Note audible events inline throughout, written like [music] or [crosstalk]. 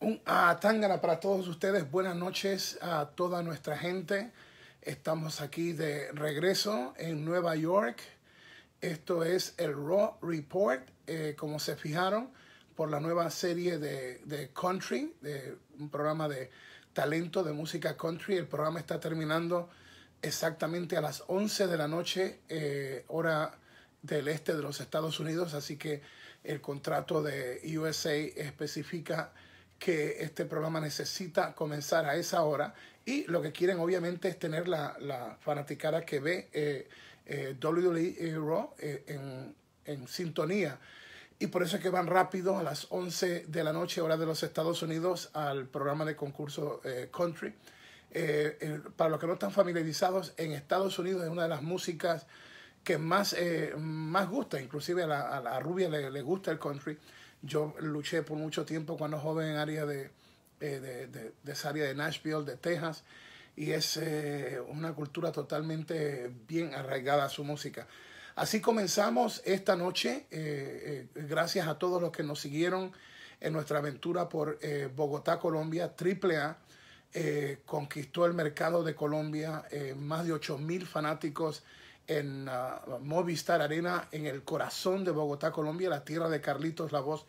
Un ah, para todos ustedes. Buenas noches a toda nuestra gente. Estamos aquí de regreso en Nueva York. Esto es el Raw Report. Eh, como se fijaron, por la nueva serie de, country, de un programa de talento de música country. El programa está terminando exactamente a las 11 de la noche, eh, hora del este de los Estados Unidos. Así que el contrato de USA especifica que este programa necesita comenzar a esa hora y lo que quieren obviamente es tener la, la fanaticada que ve eh, eh WWE Raw eh, en, sintonía. Y por eso es que van rápido a las 11 de la noche, hora de los Estados Unidos, al programa de concurso eh, Country. para los que no están familiarizados, en Estados Unidos es una de las músicas que más, más gusta, inclusive a la, rubia le gusta el country. Yo luché por mucho tiempo cuando joven en área de, eh, esa área de Nashville, de Texas, y es eh, una cultura totalmente bien arraigada su música. Así comenzamos esta noche. Eh, gracias a todos los que nos siguieron en nuestra aventura por Bogotá, Colombia, triple A. conquistó el mercado de Colombia, más de ocho mil fanáticos en uh, Movistar Arena en el corazón de Bogotá, Colombia, la tierra de Carlitos La Voz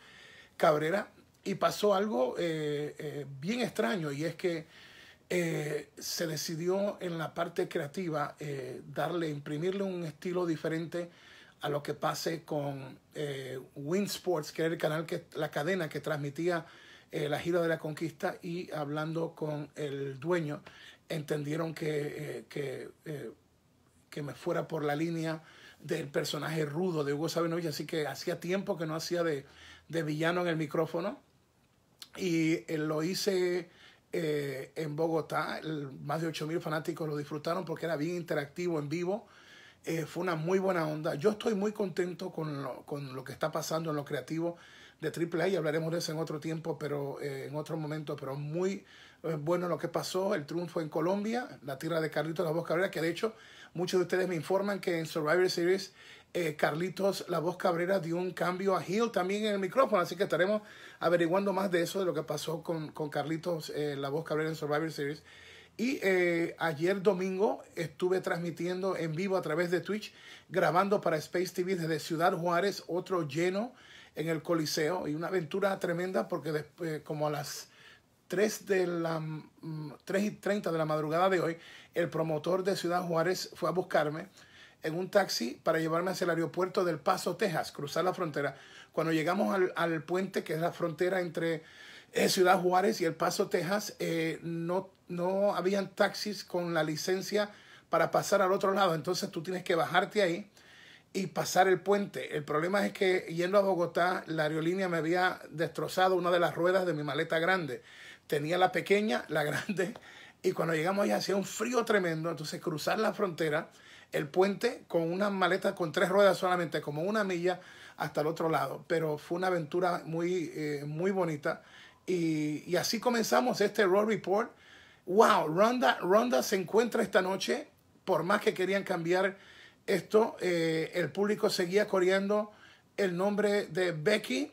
Cabrera. Y pasó algo eh, eh, bien extraño y es que eh, se decidió en la parte creativa darle, imprimirle un estilo diferente a lo que pase con Win Sports, que era el canal que, la cadena que transmitía la gira de la conquista y hablando con el dueño entendieron que, que que me fuera por la línea del personaje rudo de Hugo Sabinovich, así que hacía tiempo que no hacía de, villano en el micrófono. Y eh, lo hice eh, en Bogotá, más de 8.000 fanáticos lo disfrutaron porque era bien interactivo en vivo. Eh, fue una muy buena onda. Yo estoy muy contento con lo, con lo que está pasando en lo creativo de AAA y hablaremos de eso en otro tiempo, pero eh, en otro momento, pero muy eh, bueno lo que pasó, el triunfo en Colombia, la tierra de Carlitos La Voz Cabrera, que de hecho muchos de ustedes me informan que en Survivor Series eh, Carlitos La Voz Cabrera dio un cambio a Hill también en el micrófono, así que estaremos averiguando más de eso, de lo que pasó con, con Carlitos La Voz Cabrera en Survivor Series. Y ayer domingo estuve transmitiendo en vivo a través de Twitch, grabando para Space TV desde Ciudad Juárez, otro lleno en el Coliseo y una aventura tremenda porque después, como a las 3, de la, mm, y 30 de la madrugada de hoy, el promotor de Ciudad Juárez fue a buscarme en un taxi para llevarme hacia el aeropuerto del Paso, Texas, cruzar la frontera. Cuando llegamos al, puente, que es la frontera entre eh, Ciudad Juárez y el Paso, Texas, eh, no, no habían taxis con la licencia para pasar al otro lado. Entonces tú tienes que bajarte ahí y pasar el puente. El problema es que yendo a Bogotá, la aerolínea me había destrozado una de las ruedas de mi maleta grande. Tenía la pequeña, la [laughs] grande, y cuando llegamos allá hacía un frío tremendo, entonces cruzar la frontera, el puente con una maleta con tres ruedas solamente, como una milla hasta el otro lado. Pero fue una aventura muy, eh, muy bonita. Y, así comenzamos este Road Report. ¡Wow! Ronda, Ronda se encuentra esta noche, por más que querían cambiar esto, eh, el público seguía corriendo el nombre de Becky. Eh,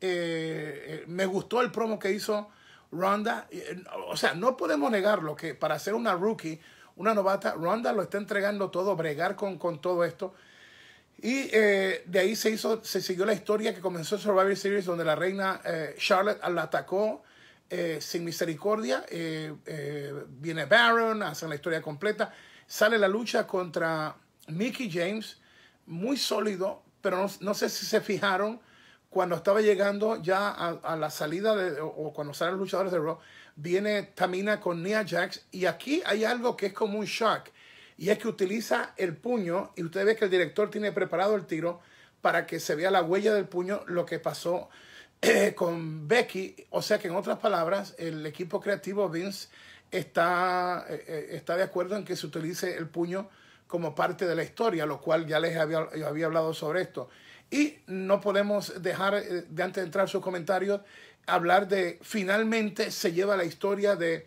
eh, me gustó el promo que hizo Ronda. O sea, no podemos negarlo que para ser una rookie, una novata, Ronda lo está entregando todo, bregar con, con todo esto. Y de ahí se hizo, se siguió la historia que comenzó Survivor Series, donde la reina Charlotte la atacó sin misericordia. viene Baron, hacen la historia completa. Sale la lucha contra Mickey James, muy sólido, pero no, sé si se fijaron cuando estaba llegando ya a, la salida de, o, cuando salen los luchadores de Raw, viene Tamina con Nia Jax y aquí hay algo que es como un shock y es que utiliza el puño y usted ve que el director tiene preparado el tiro para que se vea la huella del puño lo que pasó eh, con Becky, o sea que en otras palabras el equipo creativo Vince está, eh, eh, está de acuerdo en que se utilice el puño como parte de la historia, lo cual ya les había, hablado sobre esto. Y no podemos dejar, eh, de antes de entrar sus comentarios, hablar de finalmente se lleva la historia de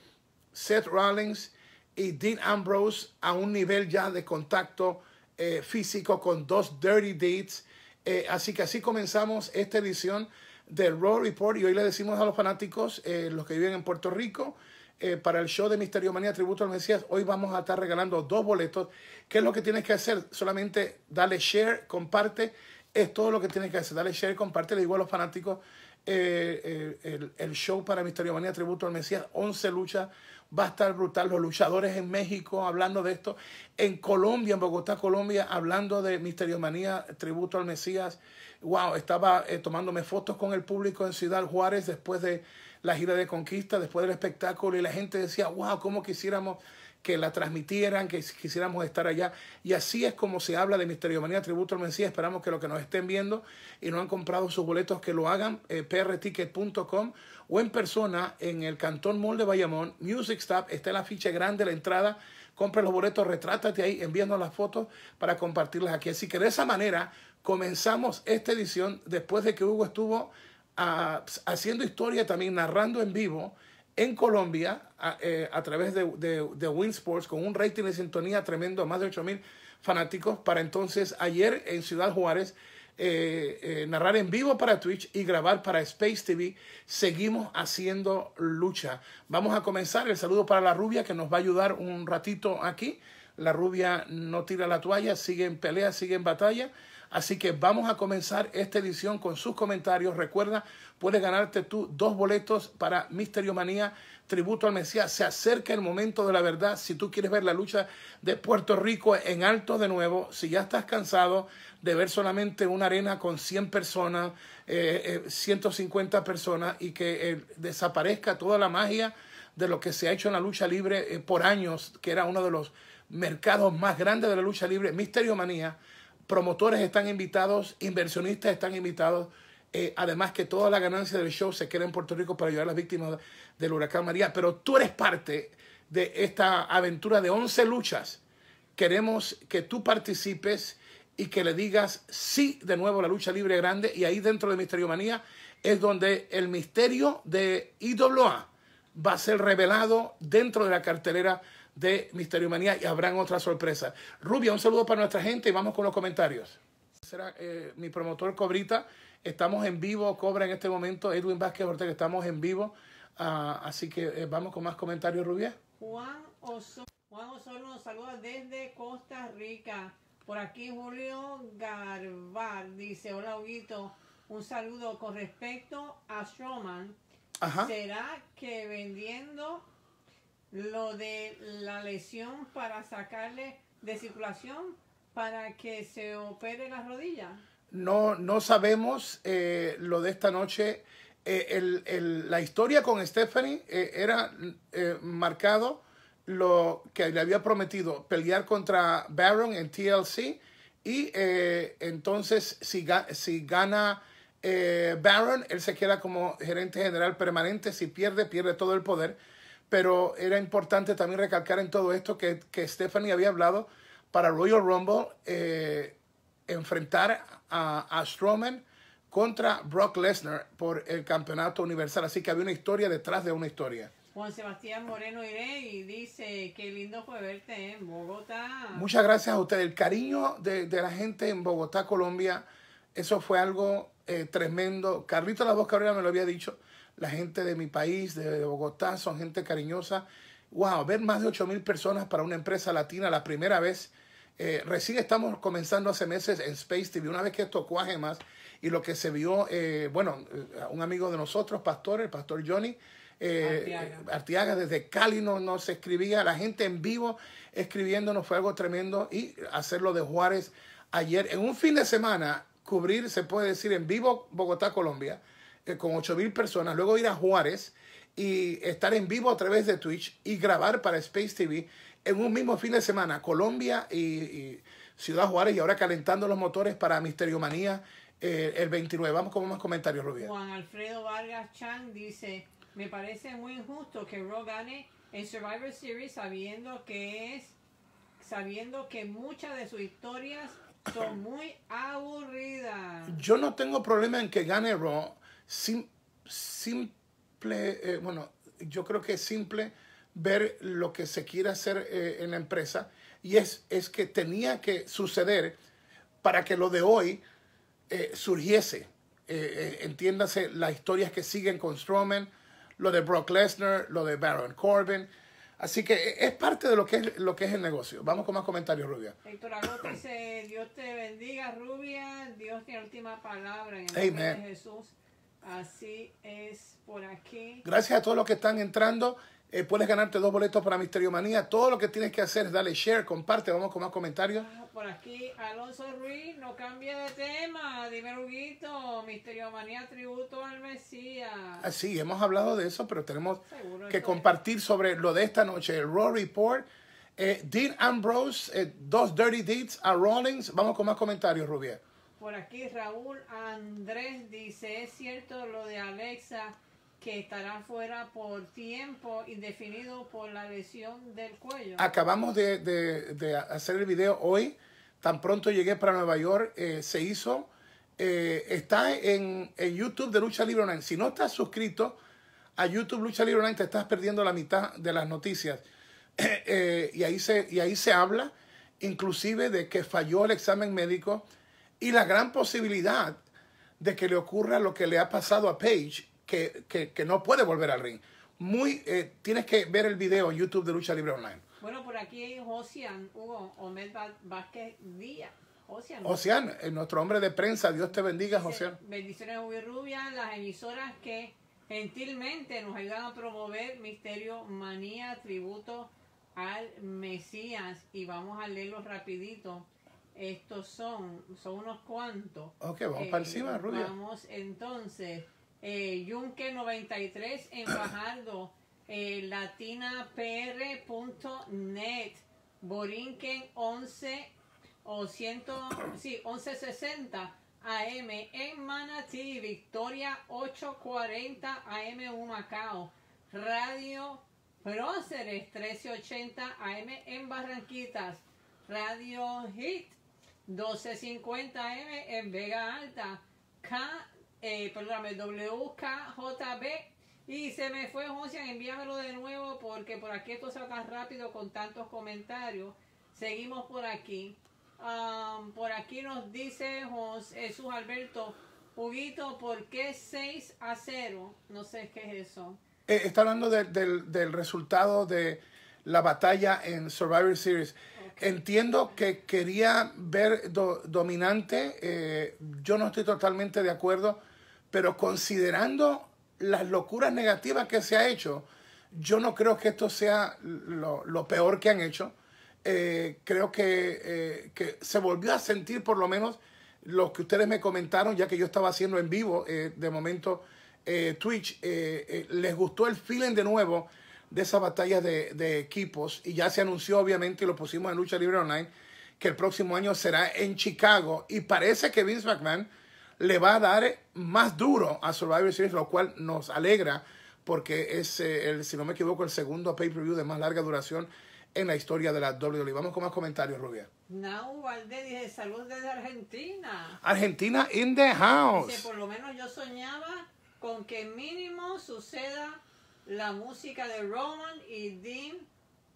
Seth Rollins y Dean Ambrose a un nivel ya de contacto eh, físico con dos Dirty Deeds. Eh, así que así comenzamos esta edición del Raw Report y hoy le decimos a los fanáticos, los que viven en Puerto Rico, eh, para el show de Misterio Manía Tributo al Mesías. Hoy vamos a estar regalando dos boletos. ¿Qué es lo que tienes que hacer? Solamente dale share, comparte. Es todo lo que tienes que hacer. Dale share, comparte. Le digo a los fanáticos eh, eh, el, el, show para Misterio Manía Tributo al Mesías. 11 luchas. Va a estar brutal. Los luchadores en México hablando de esto. En Colombia, en Bogotá, Colombia, hablando de Misterio Manía Tributo al Mesías. Wow, estaba tomándome fotos con el público en Ciudad Juárez después de la gira de conquista después del espectáculo y la gente decía, wow, ¿cómo quisiéramos que la transmitieran, que quisiéramos estar allá. Y así es como se habla de Misterio Manía Tributo al Mesías. Esperamos que los que nos estén viendo y no han comprado sus boletos, que lo hagan eh, prticket.com o en persona en el Cantón Mall de Bayamón, Music Stop. Está la ficha grande, la entrada. Compre los boletos, retrátate ahí, enviando las fotos para compartirlas aquí. Así que de esa manera comenzamos esta edición después de que Hugo estuvo haciendo historia también, narrando en vivo en Colombia a, eh, través de, de, de, Winsports con un rating de sintonía tremendo, más de 8 mil fanáticos. Para entonces, ayer en Ciudad Juárez, eh, eh, narrar en vivo para Twitch y grabar para Space TV. Seguimos haciendo lucha. Vamos a comenzar. El saludo para la rubia que nos va a ayudar un ratito aquí. La rubia no tira la toalla, sigue en pelea, sigue en batalla. Así que vamos a comenzar esta edición con sus comentarios. Recuerda, puedes ganarte tú dos boletos para Misterio Manía, tributo al Mesías. Se acerca el momento de la verdad. Si tú quieres ver la lucha de Puerto Rico en alto de nuevo, si ya estás cansado de ver solamente una arena con 100 personas, 150 eh, eh, personas y que eh, desaparezca toda la magia de lo que se ha hecho en la lucha libre por años, que era uno de los mercados más grandes de la lucha libre, Misterio Manía promotores están invitados, inversionistas están invitados. Eh, además que toda la ganancia del show se queda en Puerto Rico para ayudar a las víctimas del huracán María. Pero tú eres parte de esta aventura de 11 luchas. Queremos que tú participes y que le digas sí de nuevo a la lucha libre grande. Y ahí dentro de Misterio Manía es donde el misterio de IWA va a ser revelado dentro de la cartelera de Misterio Manía y habrán otras sorpresas. Rubia, un saludo para nuestra gente y vamos con los comentarios. Será eh, mi promotor Cobrita. Estamos en vivo, Cobra en este momento. Edwin Vázquez Ortega, estamos en vivo. Ah, así que eh, vamos con más comentarios, Rubia. Juan Osorio nos saluda desde Costa Rica. Por aquí Julio Garbar dice, hola Huguito, un saludo con respecto a Showman. ¿Será que vendiendo lo de la lesión para sacarle de circulación para que se opere la rodilla? No, no sabemos eh, lo de esta noche. Eh, el, el, la historia con Stephanie eh, era marcado lo que le había prometido, pelear contra Baron en TLC. Y entonces si, si gana Baron, él se queda como gerente general permanente. Si pierde, pierde todo el poder pero era importante también recalcar en todo esto que, Stephanie había hablado para Royal Rumble eh, enfrentar a, a, Strowman contra Brock Lesnar por el campeonato universal. Así que había una historia detrás de una historia. Juan Sebastián Moreno Iré y dice, qué lindo fue verte en Bogotá. Muchas gracias a usted El cariño de, la gente en Bogotá, Colombia, eso fue algo eh, tremendo. Carlito La Voz Cabrera me lo había dicho la gente de mi país, de, Bogotá, son gente cariñosa. Wow, ver más de 8000 mil personas para una empresa latina la primera vez. Eh, recién estamos comenzando hace meses en Space TV. Una vez que tocó a más y lo que se vio, eh, bueno, eh, un amigo de nosotros, pastor, el pastor Johnny, eh, Artiaga. desde Cali nos, nos, escribía, la gente en vivo escribiéndonos fue algo tremendo y hacerlo de Juárez ayer en un fin de semana, cubrir, se puede decir, en vivo Bogotá, Colombia, eh, con 8.000 personas, luego ir a Juárez y estar en vivo a través de Twitch y grabar para Space TV en un mismo fin de semana, Colombia y, Ciudad Juárez, y ahora calentando los motores para Misterio Manía eh, el 29. Vamos con más comentarios, Rubén Juan Alfredo Vargas Chan dice, me parece muy injusto que Ro gane en Survivor Series sabiendo que es, sabiendo que muchas de sus historias son muy aburridas. Yo no tengo problema en que gane Ro simple, eh, bueno, yo creo que es simple ver lo que se quiere hacer eh, en la empresa y es, es que tenía que suceder para que lo de hoy eh, surgiese. entiéndase las historias que siguen con Stroman, lo de Brock Lesnar, lo de Baron Corbin. Así que es parte de lo que es, lo que es el negocio. Vamos con más comentarios, Rubia. Héctor Dios te bendiga, Rubia. Dios tiene última palabra en el nombre de Jesús. Así es por aquí. Gracias a todos los que están entrando. Eh, puedes ganarte dos boletos para Misterio Manía. Todo lo que tienes que hacer es darle share, comparte. Vamos con más comentarios. Ah, por aquí, Alonso Ruiz, no cambie de tema. Dime, Misterio Manía, tributo al Mesías. Así ah, hemos hablado de eso, pero tenemos que compartir sobre lo de esta noche. El Raw Report, eh, Dean Ambrose, eh, dos Dirty Deeds a Rollins. Vamos con más comentarios, Rubier. Por aquí Raúl Andrés dice, es cierto lo de Alexa que estará fuera por tiempo indefinido por la lesión del cuello. Acabamos de, de, hacer el video hoy. Tan pronto llegué para Nueva York, eh, se hizo. Eh, está en, en, YouTube de Lucha Libre Online. Si no estás suscrito a YouTube Lucha Libre Online, te estás perdiendo la mitad de las noticias. [clears throat] Eh, y, ahí se, y ahí se habla inclusive de que falló el examen médico y la gran posibilidad de que le ocurra lo que le ha pasado a Page, que, no puede volver al ring. Muy, eh, tienes que ver el video en YouTube de Lucha Libre Online. Bueno, por aquí Josian, Hugo Omed Vázquez Díaz. Josian, eh, nuestro hombre de prensa, Dios te bendiga, Josian. Bendiciones, Ubi Rubia, las emisoras que gentilmente nos ayudan a promover Misterio Manía, tributo al Mesías. Y vamos a leerlo rapidito. Estos son, son unos cuantos. Ok, vamos para encima, eh, Rubio. Vamos entonces, eh, Yunque 93 en Fajardo, eh, latinapr.net, Borinquen 11 o 100, sí, 1160 AM en Manatí, Victoria 840 AM1 Macao, Radio Próceres 1380 AM en Barranquitas, Radio Hit 1250M en Vega Alta, K, eh, perdóname, WKJB. Y se me fue, José envíamelo de nuevo porque por aquí esto se va tan rápido con tantos comentarios. Seguimos por aquí. por aquí nos dice José, Jesús Alberto, juguito, ¿por qué 6 a 0? No sé qué es eso. Eh, está hablando del resultado de la batalla en Survivor Series. Entiendo que quería ver dominante. Eh, yo no estoy totalmente de acuerdo, pero considerando las locuras negativas que se ha hecho, yo no creo que esto sea lo, peor que han hecho. Eh, creo que, eh, que, se volvió a sentir por lo menos lo que ustedes me comentaron, ya que yo estaba haciendo en vivo de momento Twitch. les gustó el feeling de nuevo de esa batalla de, equipos y ya se anunció obviamente y lo pusimos en Lucha Libre Online que el próximo año será en Chicago y parece que Vince McMahon le va a dar más duro a Survivor Series, lo cual nos alegra porque es, eh, el, si no me equivoco, el segundo pay-per-view de más larga duración en la historia de la WWE. Vamos con más comentarios, Rubia. No, dice salud desde Argentina. Argentina in the house. por lo menos yo soñaba con que mínimo suceda la música de Roman y Dean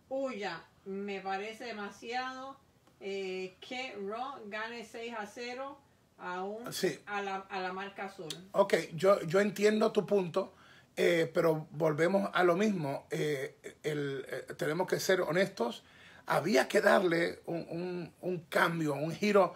Uya. Me parece demasiado eh, que Ron gane 6 a 0 a, la, a, la, marca azul. Ok, yo, yo entiendo tu punto. Eh, pero volvemos a lo mismo, eh, el, tenemos que ser honestos, había que darle un, un, cambio, un giro,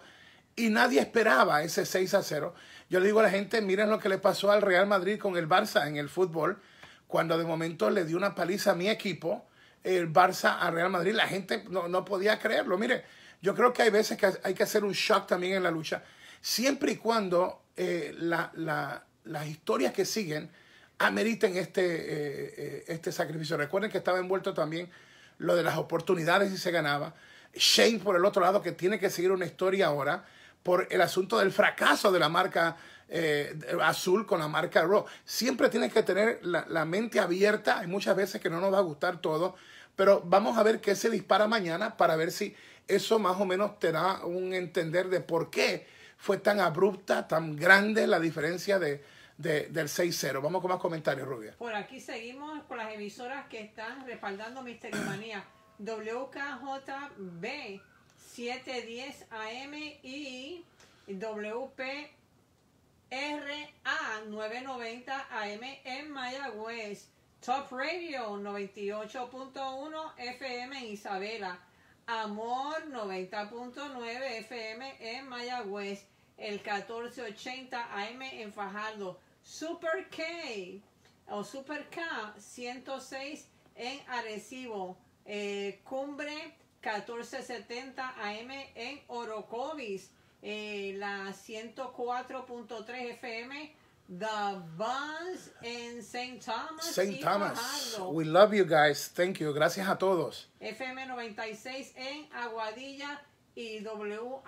y nadie esperaba ese 6 a 0. Yo le digo a la gente, miren lo que le pasó al Real Madrid con el Barça en el fútbol, cuando de momento le dio una paliza a mi equipo, el Barça a Real Madrid, la gente no, podía creerlo. Mire, yo creo que hay veces que hay que hacer un shock también en la lucha, siempre y cuando eh, las historias que siguen ameriten este, eh, eh, este sacrificio. Recuerden que estaba envuelto también lo de las oportunidades y se ganaba. Shane, por el otro lado, que tiene que seguir una historia ahora por el asunto del fracaso de la marca eh, azul con la marca Raw. Siempre tienes que tener la, mente abierta. Hay muchas veces que no nos va a gustar todo, pero vamos a ver qué se dispara mañana para ver si eso más o menos te da un entender de por qué fue tan abrupta, tan grande la diferencia de, del 6-0. Vamos con más comentarios, Rubia. Por aquí seguimos con las emisoras que están respaldando Misterio Manía. WKJB 710 AM y WP RA990 AM en Mayagüez. Top Radio 98.1 FM en Isabela. Amor 90.9 FM en Mayagüez. El 1480 AM en Fajardo. Super K o Super K 106 en Arecibo. Eh, Cumbre 1470 AM en Orocovis. Eh, la 104.3 FM. The Buns en St. Thomas. Thomas. We love you guys. Thank you. Gracias a todos. FM 96 en Aguadilla y WALO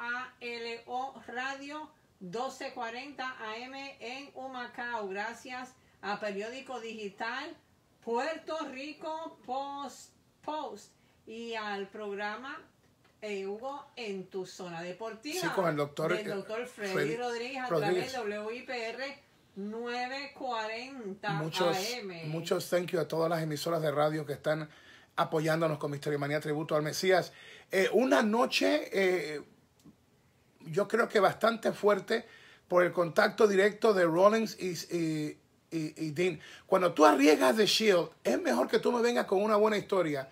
Radio 1240 AM en Humacao. Gracias a Periódico Digital Puerto Rico Post, Post y al programa eh, Hugo, en tu zona deportiva. Sí, con el doctor, eh, Freddy, Rodríguez a través de WIPR 940 muchos, AM. Muchos thank you a todas las emisoras de radio que están apoyándonos con Misterio Manía Tributo al Mesías. Eh, una noche, yo creo que bastante fuerte por el contacto directo de Rollins y, Dean. Cuando tú arriesgas de Shield, es mejor que tú me vengas con una buena historia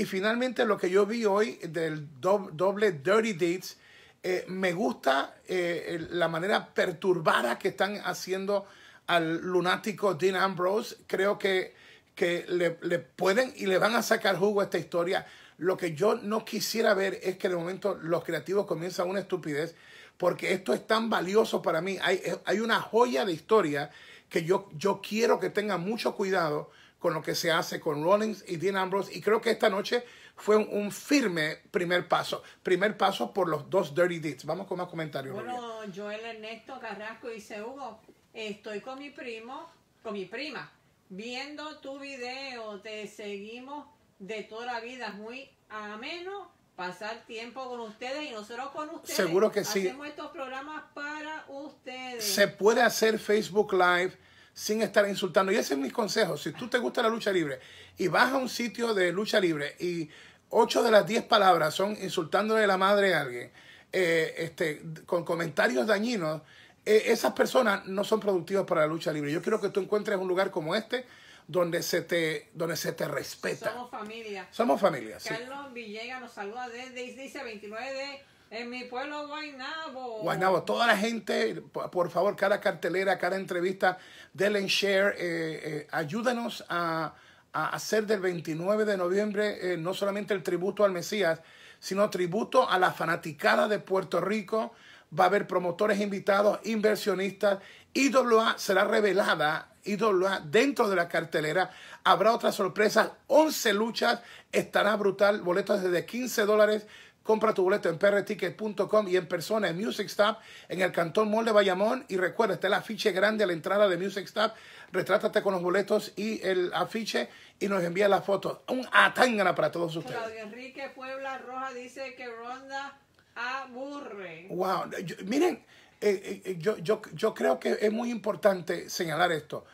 y finalmente lo que yo vi hoy del doble Dirty Deeds, eh, me gusta eh, la manera perturbada que están haciendo al lunático Dean Ambrose. Creo que, que le, pueden y le van a sacar jugo a esta historia. Lo que yo no quisiera ver es que de momento los creativos comienzan una estupidez, porque esto es tan valioso para mí. Hay, eh, hay una joya de historia que yo, yo quiero que tengan mucho cuidado con lo que se hace con Rollins y Dean Ambrose. Y creo que esta noche fue un, firme primer paso. Primer paso por los dos Dirty Deeds. Vamos con más comentarios. Bueno, Joel Ernesto Carrasco dice, Hugo, estoy con mi primo, con mi prima, viendo tu video. Te seguimos de toda la vida. Es muy ameno pasar tiempo con ustedes y nosotros con ustedes. Seguro que sí. Hacemos estos programas para ustedes. Se puede hacer Facebook Live sin estar insultando. Y ese es mi consejo. Si tú te gusta la lucha libre y vas a un sitio de lucha libre y ocho de las 10 palabras son insultándole la madre a alguien, eh, este, con comentarios dañinos, eh, esas personas no son productivas para la lucha libre. Yo quiero que tú encuentres un lugar como este donde se te, donde se te respeta. Somos familia. Somos familia. Carlos Villegas nos saluda desde, dice 29 de en mi pueblo Guaynabo. Guaynabo, toda la gente, por favor, cada cartelera, cada entrevista, denle share, eh, eh, ayúdanos a, a, hacer del 29 de noviembre eh, no solamente el tributo al Mesías, sino tributo a la fanaticada de Puerto Rico. Va a haber promotores invitados, inversionistas. IWA será revelada IWA dentro de la cartelera. Habrá otras sorpresas, 11 luchas, estará brutal, boletos desde 15 dólares Compra tu boleto en prticket.com y en persona en Music Stop en el Cantón Mall de Bayamón. Y recuerda, está el afiche grande a la entrada de Music Stab. Retrátate con los boletos y el afiche y nos envía la foto. Un atángana para todos ustedes. Claudio Enrique Puebla Roja dice que Ronda aburre. Wow. miren, eh, eh, yo, yo, yo creo que es muy importante señalar esto.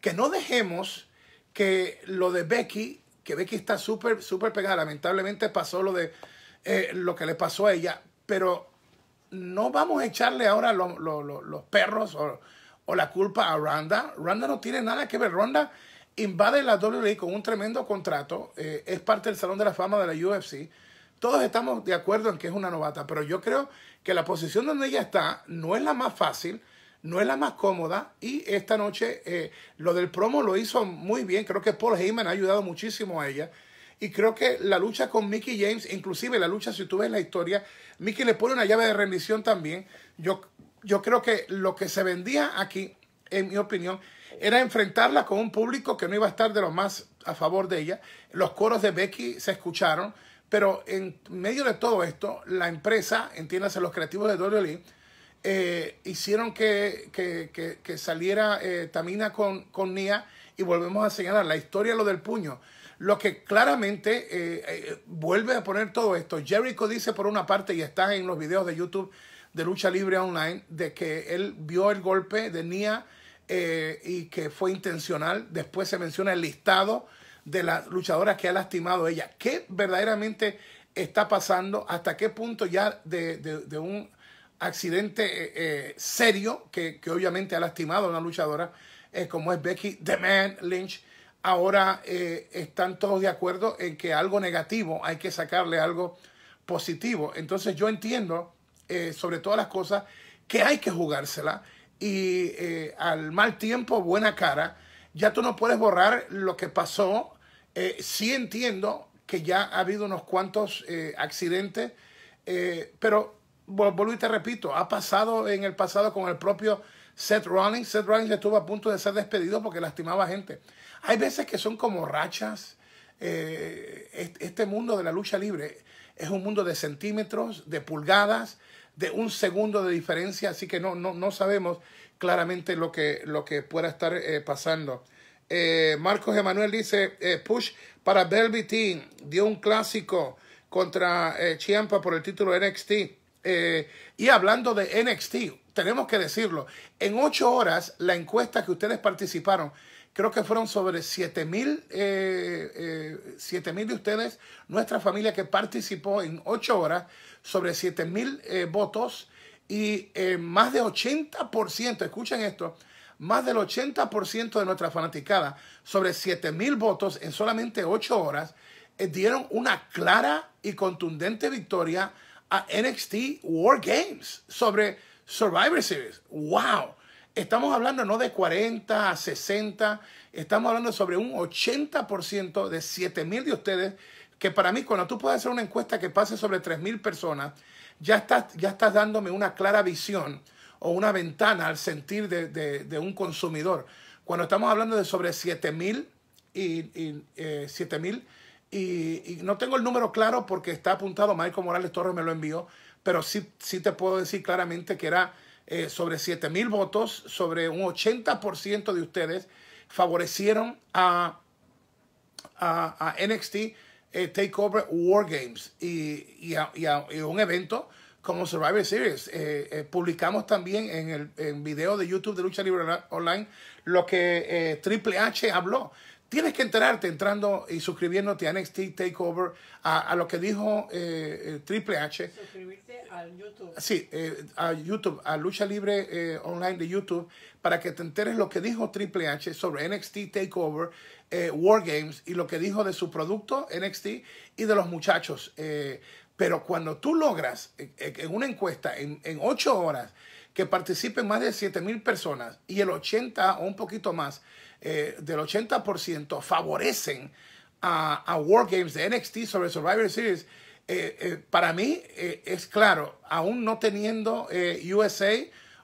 Que no dejemos que lo de Becky, que Becky está súper, súper pegada. Lamentablemente pasó lo de eh, lo que le pasó a ella, pero no vamos a echarle ahora los perros o, o, la culpa a Ronda. Ronda no tiene nada que ver. Ronda invade la WWE con un tremendo contrato, eh, es parte del Salón de la Fama de la UFC. Todos estamos de acuerdo en que es una novata, pero yo creo que la posición donde ella está no es la más fácil, no es la más cómoda y esta noche eh, lo del promo lo hizo muy bien. Creo que Paul Heyman ha ayudado muchísimo a ella. Y creo que la lucha con Mickey James, inclusive la lucha, si tú ves la historia, Mickey le pone una llave de rendición también. Yo, yo creo que lo que se vendía aquí, en mi opinión, era enfrentarla con un público que no iba a estar de los más a favor de ella. Los coros de Becky se escucharon, pero en medio de todo esto, la empresa, entiéndase, los creativos de Dolly e, eh, hicieron que, saliera eh, Tamina con, con Nia y volvemos a señalar la historia, lo del puño. Lo que claramente eh, eh, vuelve a poner todo esto. Jericho dice por una parte, y está en los videos de YouTube de Lucha Libre Online, de que él vio el golpe de Nia eh, y que fue intencional. Después se menciona el listado de las luchadoras que ha lastimado ella. ¿Qué verdaderamente está pasando? ¿Hasta qué punto ya de, un accidente serio que, obviamente ha lastimado a una luchadora como es Becky The Man Lynch ahora eh, están todos de acuerdo en que algo negativo hay que sacarle algo positivo. Entonces yo entiendo, eh, sobre todas las cosas, que hay que jugársela y eh, al mal tiempo, buena cara. Ya tú no puedes borrar lo que pasó. sí entiendo que ya ha habido unos cuantos accidentes, pero vuelvo y te repito, ha pasado en el pasado con el propio Seth Rollins. Seth Rollins estuvo a punto de ser despedido porque lastimaba gente. Hay veces que son como rachas. Eh, este mundo de la lucha libre es un mundo de centímetros, de pulgadas, de un segundo de diferencia, así que no, no, no sabemos claramente lo que, lo que pueda estar eh, pasando. Eh, Marcos Emanuel dice, push para Team dio un clásico contra Chiampa por el título NXT. y hablando de NXT, tenemos que decirlo, en ocho horas la encuesta que ustedes participaron creo que fueron sobre 7 mil eh, eh, mil de ustedes, nuestra familia que participó en 8 horas, sobre 7 mil eh, votos y más del 80%, escuchen esto, más del 80% de nuestra fanaticada, sobre 7 mil votos en solamente 8 horas, dieron una clara y contundente victoria a NXT War Games sobre Survivor Series. ¡Wow! Estamos hablando no de 40 a 60, estamos hablando sobre un 80% de 7 mil de ustedes, que para mí cuando tú puedes hacer una encuesta que pase sobre 3 mil personas, ya estás, ya estás dándome una clara visión o una ventana al sentir de, un consumidor. Cuando estamos hablando de sobre 7 mil y, eh, mil, y, no tengo el número claro porque está apuntado, marco Morales Torres me lo envió, pero sí, sí te puedo decir claramente que era eh, sobre 7 mil votos, sobre un 80% de ustedes favorecieron a, a, NXT eh, Takeover War Games y, a, un evento como Survivor Series. Eh, publicamos también en el video de YouTube de Lucha Libre Online lo que Triple H habló. Tienes que enterarte entrando y suscribiéndote a NXT Takeover, a, lo que dijo Triple H. YouTube. Sí, eh, a YouTube, a Lucha Libre eh, Online de YouTube, para que te enteres lo que dijo Triple H sobre NXT Takeover, eh, War y lo que dijo de su producto NXT y de los muchachos. Eh, pero cuando tú logras en una encuesta en, ocho horas que participen más de 7,000 mil personas y el 80 o un poquito más del 80% favorecen a, a War de NXT sobre Survivor Series, eh, eh, para mí eh, es claro, aún no teniendo USA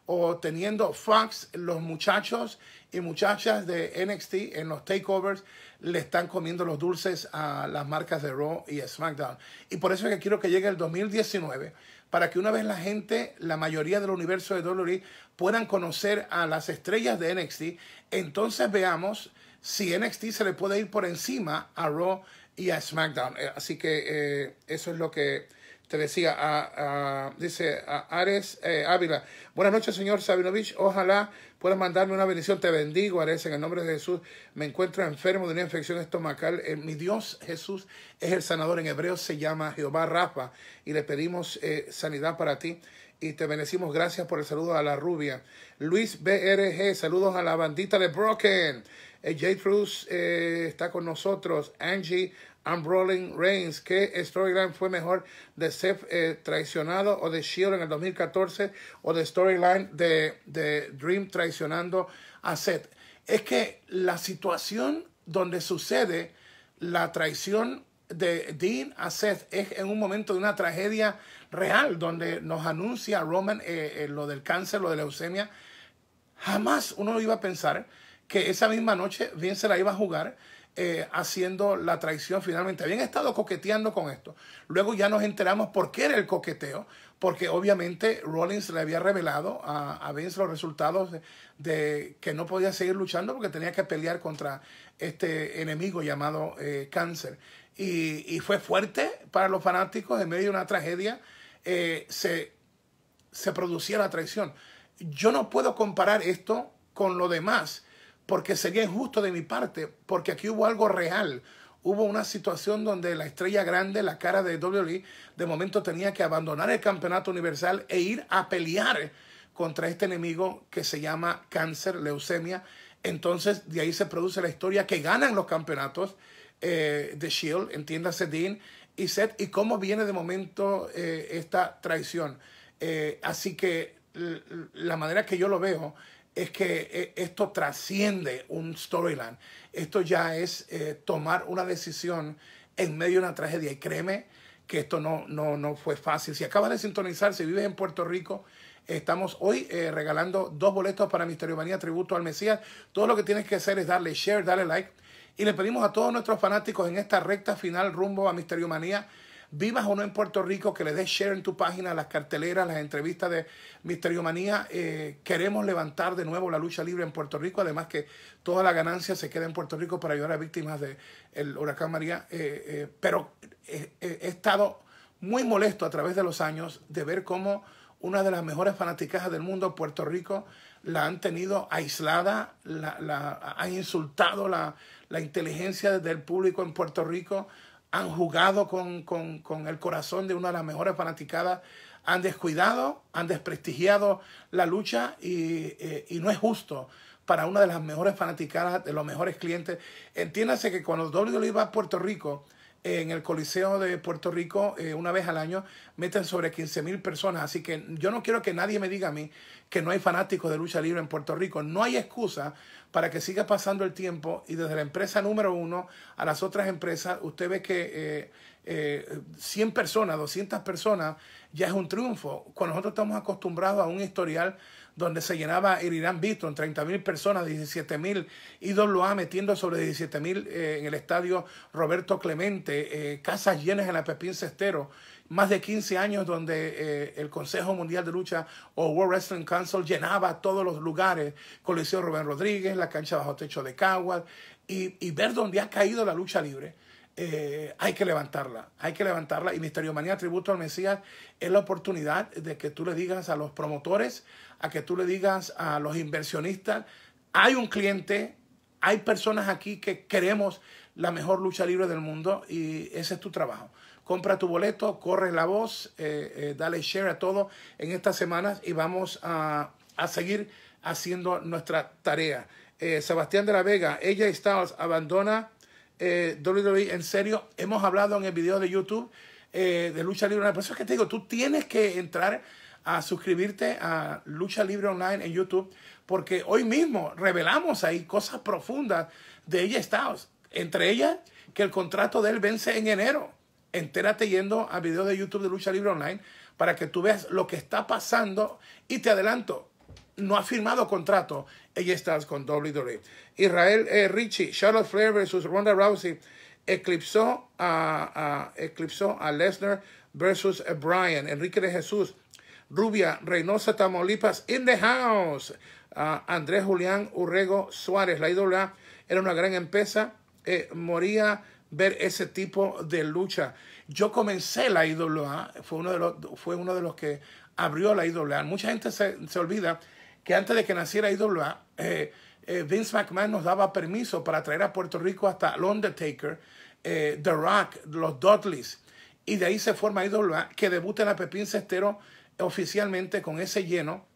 o teniendo Fox, los muchachos y muchachas de NXT en los takeovers le están comiendo los dulces a las marcas de Raw y SmackDown. Y por eso es que quiero que llegue el 2019 para que una vez la gente, la mayoría del universo de WWE, puedan conocer a las estrellas de NXT, entonces veamos si NXT se le puede ir por encima a Raw y a SmackDown. Eh, así que eh, eso es lo que te decía. A, a, dice a Ares eh, Ávila. Buenas noches, señor Sabinovich. Ojalá puedas mandarme una bendición. Te bendigo, Ares, en el nombre de Jesús. Me encuentro enfermo de una infección estomacal. mi Dios Jesús es el sanador. En hebreo se llama Jehová Rafa. Y le pedimos sanidad para ti y te bendecimos. Gracias por el saludo a la rubia. Luis BRG, saludos a la bandita de Broken. Eh, ...Jay Cruz eh, está con nosotros. Angie Rolling Reigns. ¿Qué storyline fue mejor de Seth eh, traicionado o de Shield en el 2014 o de storyline de, de Dream traicionando a Seth? Es que la situación donde sucede la traición de Dean a Seth es en un momento de una tragedia real donde nos anuncia Roman lo del cáncer, lo de la leucemia. Jamás uno iba a pensar que esa misma noche Vince la iba a jugar eh, haciendo la traición finalmente. Habían estado coqueteando con esto. Luego ya nos enteramos por qué era el coqueteo, porque obviamente Rollins le había revelado a, a Vince los resultados de, que no podía seguir luchando porque tenía que pelear contra este enemigo llamado eh, cáncer. Y, fue fuerte para los fanáticos en medio de una tragedia. Eh, se, se producía la traición. Yo no puedo comparar esto con lo demás porque sería injusto de mi parte, porque aquí hubo algo real. Hubo una situación donde la estrella grande, la cara de WWE, de momento tenía que abandonar el campeonato universal e ir a pelear contra este enemigo que se llama cáncer, leucemia. Entonces, de ahí se produce la historia que ganan los campeonatos eh, de Shield, entiéndase Dean y Seth, y cómo viene de momento eh, esta traición. Eh, así que la manera que yo lo veo es que eh, esto trasciende un storyline. Esto ya es eh, tomar una decisión en medio de una tragedia. Y créeme que esto no, no, no fue fácil. Si acabas de sintonizar, si vives en Puerto Rico, Estamos hoy eh, regalando dos boletos para Misterio Manía Tributo al Mesías. Todo lo que tienes que hacer es darle share, darle like. Y le pedimos a todos nuestros fanáticos en esta recta final rumbo a Misterio Manía vivas o no en Puerto Rico, que le des share en tu página, las carteleras, las entrevistas de Misterio Manía. Eh, queremos levantar de nuevo la lucha libre en Puerto Rico, además que toda la ganancia se queda en Puerto Rico para ayudar a víctimas del huracán María. Eh, eh, pero he estado muy molesto a través de los años de ver cómo una de las mejores fanaticajas del mundo, Puerto Rico, la han tenido aislada, la, la han insultado la, la inteligencia del público en Puerto Rico, han jugado con, el corazón de una de las mejores fanaticadas, han descuidado, han desprestigiado la lucha eh, y, no es justo para una de las mejores fanaticadas, de los mejores clientes. Entiéndase que cuando WWE va a Puerto Rico, en el Coliseo de Puerto Rico eh, una vez al año meten sobre 15 mil personas. Así que yo no quiero que nadie me diga a mí que no hay fanáticos de lucha libre en Puerto Rico. No hay excusa para que siga pasando el tiempo y desde la empresa número uno a las otras empresas, usted ve que 100 eh, eh, personas, 200 personas ya es un triunfo. Cuando nosotros estamos acostumbrados a un historial donde se llenaba el Irán Beaton, 30 mil personas, 17 mil, ha metiendo sobre 17 mil eh, en el estadio Roberto Clemente, casas llenas en la Pepín Cestero más de 15 años donde eh, el Consejo Mundial de Lucha o World Wrestling Council llenaba todos los lugares, Coliseo Rubén Rodríguez, la cancha bajo techo de Caguas, y, ver dónde ha caído la lucha libre. Eh, hay que levantarla, hay que levantarla. Y Misterio Manía Tributo al Mesías es la oportunidad de que tú le digas a los promotores, a que tú le digas a los inversionistas, hay un cliente, hay personas aquí que queremos la mejor lucha libre del mundo y ese es tu trabajo. Compra tu boleto, corre la voz, eh, eh, dale share a todo en estas semanas y vamos a, seguir haciendo nuestra tarea. Eh, Sebastián de la Vega, ella está abandona eh, WWE en serio. Hemos hablado en el video de YouTube de Lucha Libre Online. Por eso es que te digo, tú tienes que entrar a suscribirte a Lucha Libre Online en YouTube, porque hoy mismo revelamos ahí cosas profundas de ella Styles. Entre ellas, que el contrato de él vence en enero Entérate yendo a videos de YouTube de Lucha Libre Online para que tú veas lo que está pasando. Y te adelanto, no ha firmado contrato ella está con doble. Israel eh, Richie, Charlotte Flair versus Ronda Rousey eclipsó a, eclipsó a Lesnar versus Brian. Enrique de Jesús, Rubia, Reynosa, Tamaulipas, in the house. Andrés Julián Urrego Suárez, la ídola era una gran empresa. Eh, moría ver ese tipo de lucha. Yo comencé la IWA, fue uno de los, fue uno de los que abrió la IWA. Mucha gente se, se olvida que antes de que naciera IWA, eh, eh, Vince McMahon nos daba permiso para traer a Puerto Rico hasta el Undertaker, eh, The Rock, los Dudleys. Y de ahí se forma IWA, que debuta en la Pepín Cestero oficialmente con ese lleno,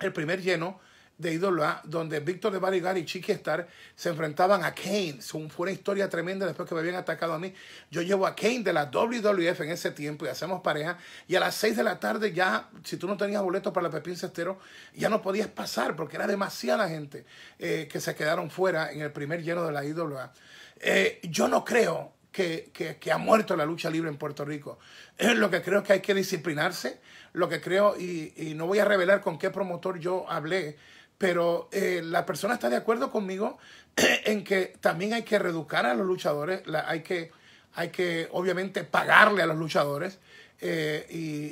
el primer lleno de IWA, donde Víctor de Barigar y Chiqui Star se enfrentaban a Kane. Fue una historia tremenda después que me habían atacado a mí. Yo llevo a Kane de la WWF en ese tiempo y hacemos pareja. Y a las 6 de la tarde ya, si tú no tenías boleto para la Pepín Cestero, ya no podías pasar porque era demasiada gente eh, que se quedaron fuera en el primer lleno de la IWA. Eh, yo no creo que, ha muerto la lucha libre en Puerto Rico. Eh, lo que creo es que hay que disciplinarse, lo que creo, y no voy a revelar con qué promotor yo hablé, pero eh, la persona está de acuerdo conmigo [clears throat] en que también hay que reeducar a los luchadores, hay, que, hay que obviamente pagarle a los luchadores eh,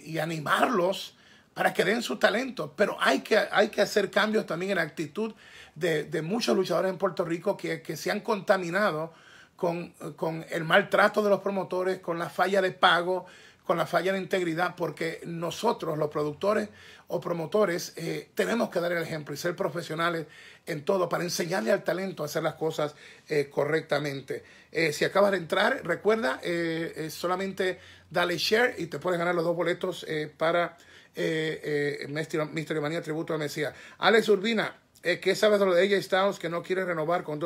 y, animarlos para que den su talento, pero hay que, hay que hacer cambios también en la actitud de, muchos luchadores en Puerto Rico que, se han contaminado con, con, el maltrato de los promotores, con la falla de pago, con la falla de integridad porque nosotros, los productores o promotores, eh, tenemos que dar el ejemplo y ser profesionales en todo para enseñarle al talento a hacer las cosas eh, correctamente. Eh, si acabas de entrar, recuerda, solamente dale share y te puedes ganar los dos boletos para Mister Manía Tributo de Mesías. Alex Urbina, que sabes de lo de ella Styles que no quiere renovar con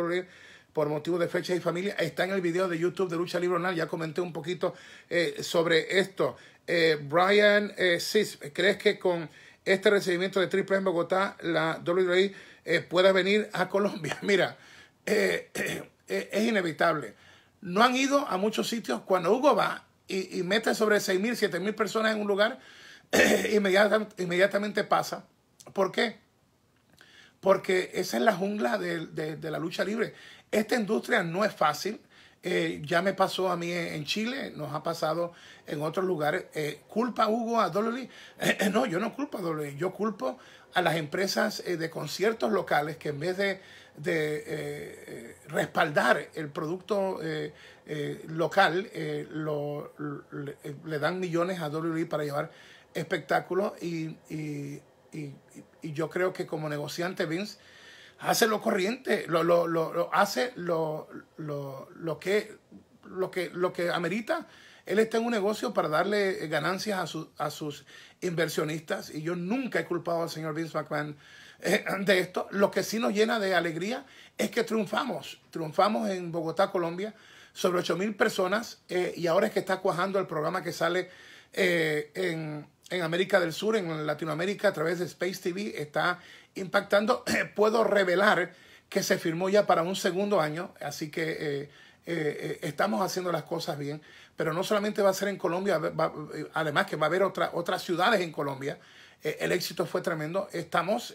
por motivo de fecha y familia. Está en el video de YouTube de Lucha Libre Online. Ya comenté un poquito eh, sobre esto. Eh, Brian eh, ¿crees que con este recibimiento de Triple en Bogotá, la WWE eh, pueda venir a Colombia? [laughs] Mira, es inevitable. No han ido a muchos sitios. Cuando Hugo va y, mete sobre 6.000, 7.000 personas en un lugar, [clears throat] inmediatamente pasa. ¿Por qué? Porque esa es la jungla de la lucha libre esta industria no es fácil. Eh, ya me pasó a mí en Chile, nos ha pasado en otros lugares. Eh, ¿Culpa Hugo a Dolly? Eh, no, yo no culpo a Dolly, yo culpo a las empresas de conciertos locales que en vez de, de respaldar el producto local, lo, le, dan millones a Dolly para llevar espectáculos y, y, y yo creo que como negociante Vince hace lo corriente, lo, lo, lo, lo hace lo, que, lo, que, lo que amerita. Él está en un negocio para darle ganancias a, a sus inversionistas y yo nunca he culpado al señor Vince McMahon eh, de esto. Lo que sí nos llena de alegría es que triunfamos, triunfamos en Bogotá, Colombia, sobre 8000 mil personas eh, y ahora es que está cuajando el programa que sale eh, en, en América del Sur, en Latinoamérica, a través de Space TV, está impactando, [clears throat] puedo revelar que se firmó ya para un segundo año, así que eh, eh, eh, estamos haciendo las cosas bien, pero no solamente va a ser en Colombia, además que va a haber otra, otras ciudades en Colombia. el éxito fue tremendo. Estamos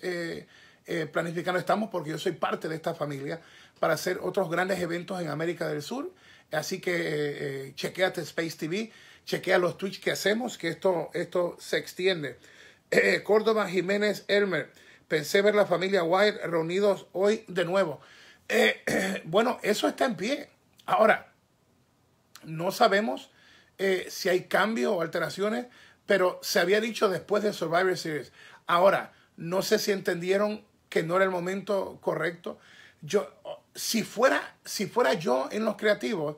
planificando, estamos porque yo soy parte de esta familia para hacer otros grandes eventos en América del Sur. Así que chequeate Space TV, chequea los tweets que hacemos, que esto, esto se extiende. [clears throat] Córdoba Jiménez Elmer. Pensé ver la familia White reunidos hoy de nuevo. Eh, [clears throat] bueno, eso está en pie. Ahora, no sabemos eh, si hay cambios o alteraciones, pero se había dicho después de Survivor Series. Ahora, no sé si entendieron que no era el momento correcto. Yo, si fuera, si fuera yo en los creativos,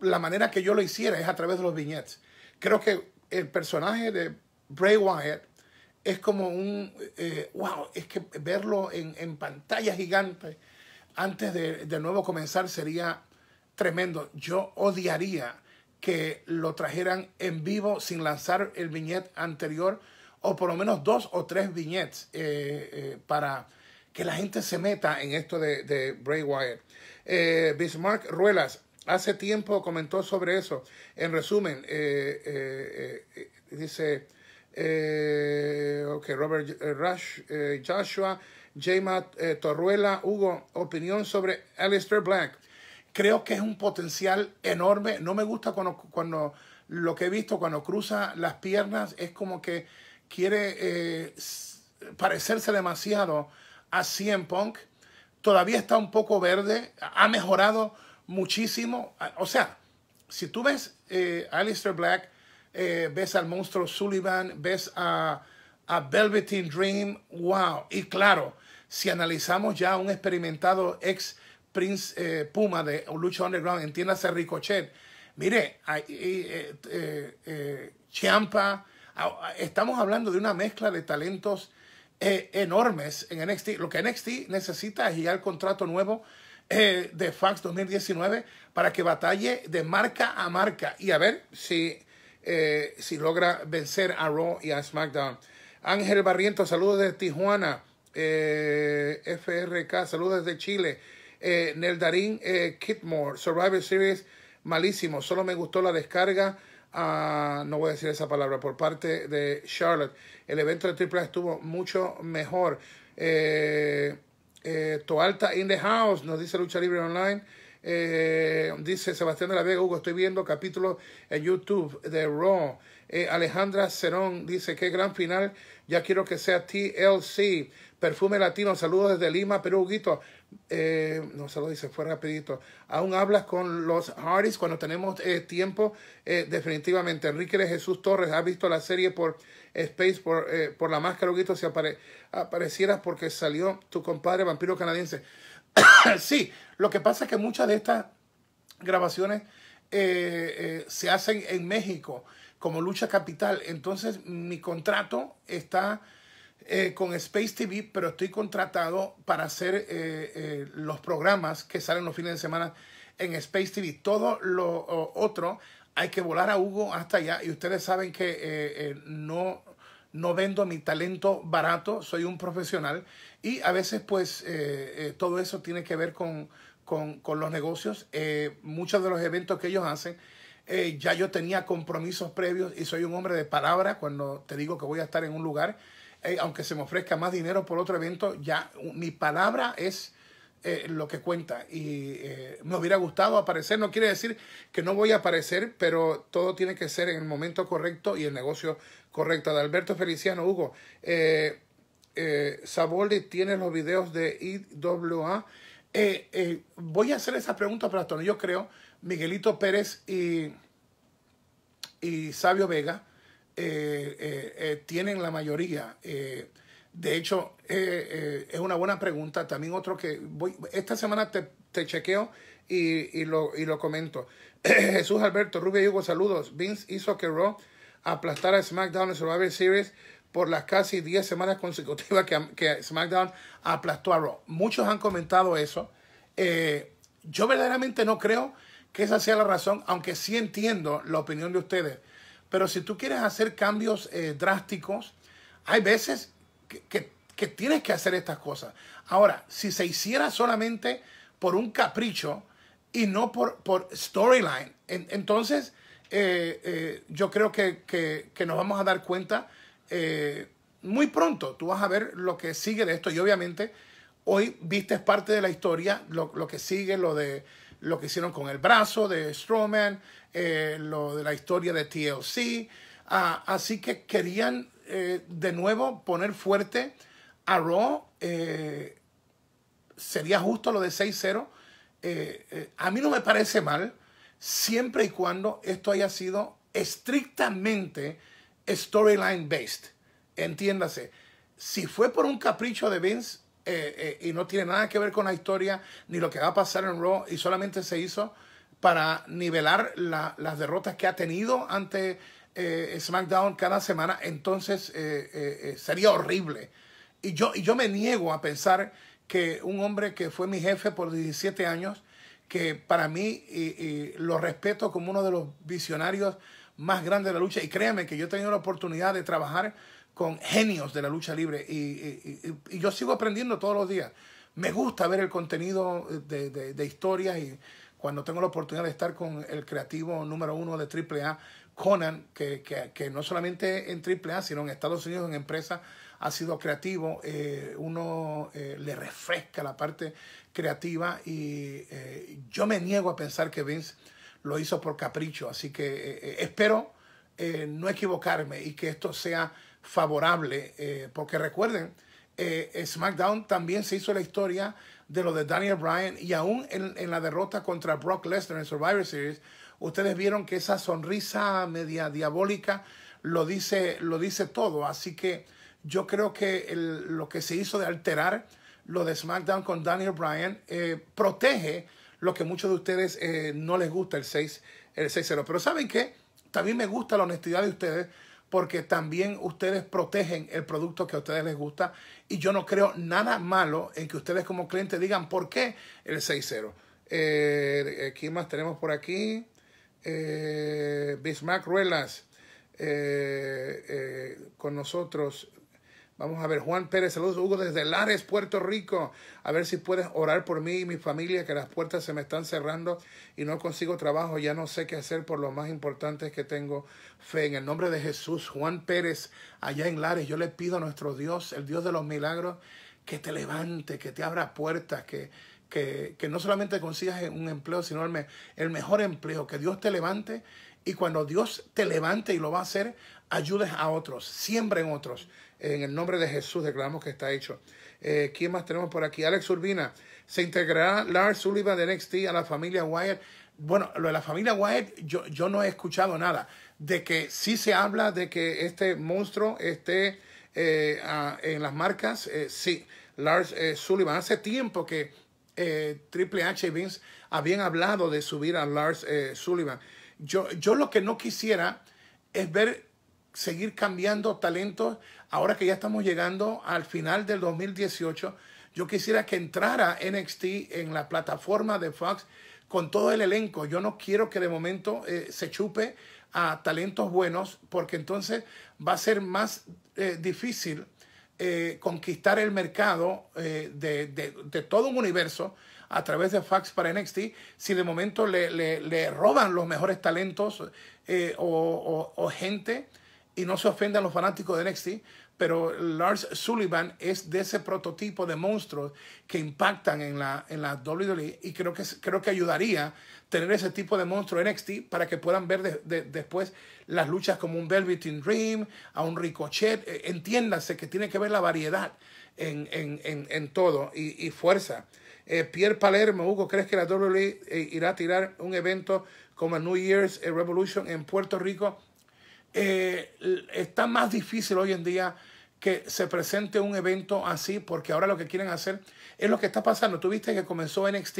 la manera que yo lo hiciera es a través de los viñetes. Creo que el personaje de Bray Wyatt es como un, eh, wow, es que verlo en, pantalla gigante antes de, de, nuevo comenzar sería tremendo. Yo odiaría que lo trajeran en vivo sin lanzar el viñet anterior o por lo menos dos o tres viñetes eh, eh, para que la gente se meta en esto de, de Bray Bismarck Ruelas hace tiempo comentó sobre eso. En resumen, dice eh, okay, Robert eh, Rush, eh, Joshua, Joshua, Matt Torruela, Hugo, opinión sobre Alistair Black. Creo que es un potencial enorme. No me gusta cuando, cuando lo que he visto, cuando cruza las piernas, es como que quiere parecerse demasiado a CM Punk. Todavía está un poco verde, ha mejorado muchísimo. O sea, si tú ves Alistair Black, eh, ves al monstruo Sullivan, ves a, a Velveteen Dream, wow. Y claro, si analizamos ya un experimentado ex Prince eh, Puma de Lucha Underground, entiéndase Ricochet, mire, hay, eh, Champa, estamos hablando de una mezcla de talentos enormes en NXT. Lo que NXT necesita es llegar al contrato nuevo de Fax 2019 para que batalle de marca a marca y a ver si eh, si logra vencer a Raw y a SmackDown. Ángel Barriento, saludos desde Tijuana. Eh, FRK, saludos desde Chile. Eh, Neldarín Kidmore Survivor Series, malísimo. Solo me gustó la descarga. Ah, no voy a decir esa palabra, por parte de Charlotte. El evento de A estuvo mucho mejor. Toalta in the house, nos dice Lucha Libre Online. Eh, dice Sebastián de la Vega, Hugo, estoy viendo capítulo en YouTube de Raw. Eh, Alejandra Cerón dice, qué gran final, ya quiero que sea TLC. Perfume Latino, saludos desde Lima, Perú, Huguito. Eh, no se lo dice, fue rapidito. Aún hablas con los Hardys cuando tenemos tiempo. definitivamente, Enrique de Jesús Torres ha visto la serie por Space, por, la máscara, Huguito, si aparecieras porque salió tu compadre vampiro canadiense. [coughs] sí, lo que pasa es que muchas de estas grabaciones eh, eh, se hacen en México como lucha capital. Entonces mi contrato está eh, con Space TV, pero estoy contratado para hacer los programas que salen los fines de semana en Space TV. Todo lo otro hay que volar a Hugo hasta allá y ustedes saben que no, no vendo mi talento barato, soy un profesional y a veces pues eh, eh, todo eso tiene que ver con, los negocios. Eh, muchos de los eventos que ellos hacen, ya yo tenía compromisos previos y soy un hombre de palabra cuando te digo que voy a estar en un lugar. aunque se me ofrezca más dinero por otro evento, ya mi palabra es... lo que cuenta y me hubiera gustado aparecer. No quiere decir que no voy a aparecer, pero todo tiene que ser en el momento correcto y el negocio correcto. De Alberto Feliciano, Hugo, eh, eh, tiene los videos de IWA. Eh, eh, voy a hacer esa pregunta para Tony. Yo creo, Miguelito Pérez y, y Sabio Vega eh, tienen la mayoría. de hecho, es una buena pregunta. También otro que voy, esta semana te, chequeo y, lo, comento. [clears throat] Jesús Alberto, Rubio Hugo, saludos. Vince hizo que Raw aplastara a SmackDown en Survivor Series por las casi 10 semanas consecutivas que, que SmackDown aplastó a Raw. Muchos han comentado eso. Eh, yo verdaderamente no creo que esa sea la razón, aunque sí entiendo la opinión de ustedes. Pero si tú quieres hacer cambios eh, drásticos, hay veces que, tienes que hacer estas cosas. Ahora, si se hiciera solamente por un capricho y no por, por storyline, entonces eh, yo creo que, que nos vamos a dar cuenta eh, muy pronto tú vas a ver lo que sigue de esto y obviamente hoy viste parte de la historia, lo, que sigue, lo de lo que hicieron con el brazo de Strowman, eh, lo de la historia de TLC. Ah, así que querían eh, de nuevo poner fuerte a Raw. sería justo lo de 6-0. a mí no me parece mal, siempre y cuando esto haya sido estrictamente storyline based. Entiéndase, si fue por un capricho de Vince eh, eh, y no tiene nada que ver con la historia ni lo que va a pasar en Raw y solamente se hizo para nivelar las derrotas que ha tenido ante eh, SmackDown cada semana, entonces sería horrible. Y yo, y yo me niego a pensar que un hombre que fue mi jefe por 17 años, que para mí lo respeto como uno de los visionarios más grande de la lucha. Y créanme que yo he tenido la oportunidad de trabajar con genios de la lucha libre y, yo sigo aprendiendo todos los días. Me gusta ver el contenido de, de, historias y cuando tengo la oportunidad de estar con el creativo número uno de AAA, Conan, que, no solamente en AAA, sino en Estados Unidos, en empresas, ha sido creativo. Eh, uno eh, le refresca la parte creativa y eh, yo me niego a pensar que Vince lo hizo por capricho. Así que eh, eh, espero eh, no equivocarme y que esto sea favorable, porque recuerden, SmackDown también se hizo la historia de lo de Daniel Bryan y aún en, la derrota contra Brock Lesnar en Survivor Series, ustedes vieron que esa sonrisa media diabólica lo dice, lo dice todo. Así que yo creo que lo que se hizo de alterar lo de SmackDown con Daniel Bryan protege lo que muchos de ustedes eh, no les gusta el 6 el 60. Pero ¿saben qué? También me gusta la honestidad de ustedes porque también ustedes protegen el producto que a ustedes les gusta y yo no creo nada malo en que ustedes como clientes digan por qué el 6-0. Eh, eh, ¿Quién más tenemos por aquí? Eh, Bismarck Ruelas con nosotros Vamos a ver, Juan Pérez, saludos Hugo desde Lares, Puerto Rico. A ver si puedes orar por mí y mi familia, que las puertas se me están cerrando y no consigo trabajo. Ya no sé qué hacer por lo más importante es que tengo fe. En el nombre de Jesús, Juan Pérez, allá en Lares, yo le pido a nuestro Dios, el Dios de los milagros, que te levante, que te abra puertas, que, que, no solamente consigas un empleo, sino el, el mejor empleo, que Dios te levante. Y cuando Dios te levante y lo va a hacer, ayudes a otros, en otros en el nombre de Jesús declaramos que está hecho. Eh, ¿Quién más tenemos por aquí? Alex Urbina. ¿Se integrará Lars Sullivan de NXT a la familia Wyatt? Bueno, lo de la familia Wyatt, yo, no he escuchado nada. De que sí se habla de que este monstruo esté eh, en las marcas, eh, sí. Lars Sullivan. Hace tiempo que Triple H y Vince habían hablado de subir a Lars Sullivan. Yo, yo lo que no quisiera es ver seguir cambiando talentos ahora que ya estamos llegando al final del 2018, yo quisiera que entrara NXT en la plataforma de Fox con todo el elenco. Yo no quiero que de momento eh, se chupe a talentos buenos, porque entonces va a ser más eh, difícil eh, conquistar el mercado de, todo un universo a través de Fax para NXT si de momento le, roban los mejores talentos o gente y no se ofendan los fanáticos de NXT, pero Lars Sullivan es de ese prototipo de monstruos que impactan en la, en la WWE y creo que, creo que ayudaría tener ese tipo de monstruo en NXT para que puedan ver después las luchas como un Velvet in Dream, a un Ricochet. Eh, Entiéndase que tiene que ver la variedad en, en, en, en todo y, fuerza. Eh, Pierre Palermo, Hugo, ¿crees que la WWE eh, irá a tirar un evento como el New Year's eh, Revolution en Puerto Rico? Eh, está más difícil hoy en día que se presente un evento así, porque ahora lo que quieren hacer es lo que está pasando. Tú viste que comenzó NXT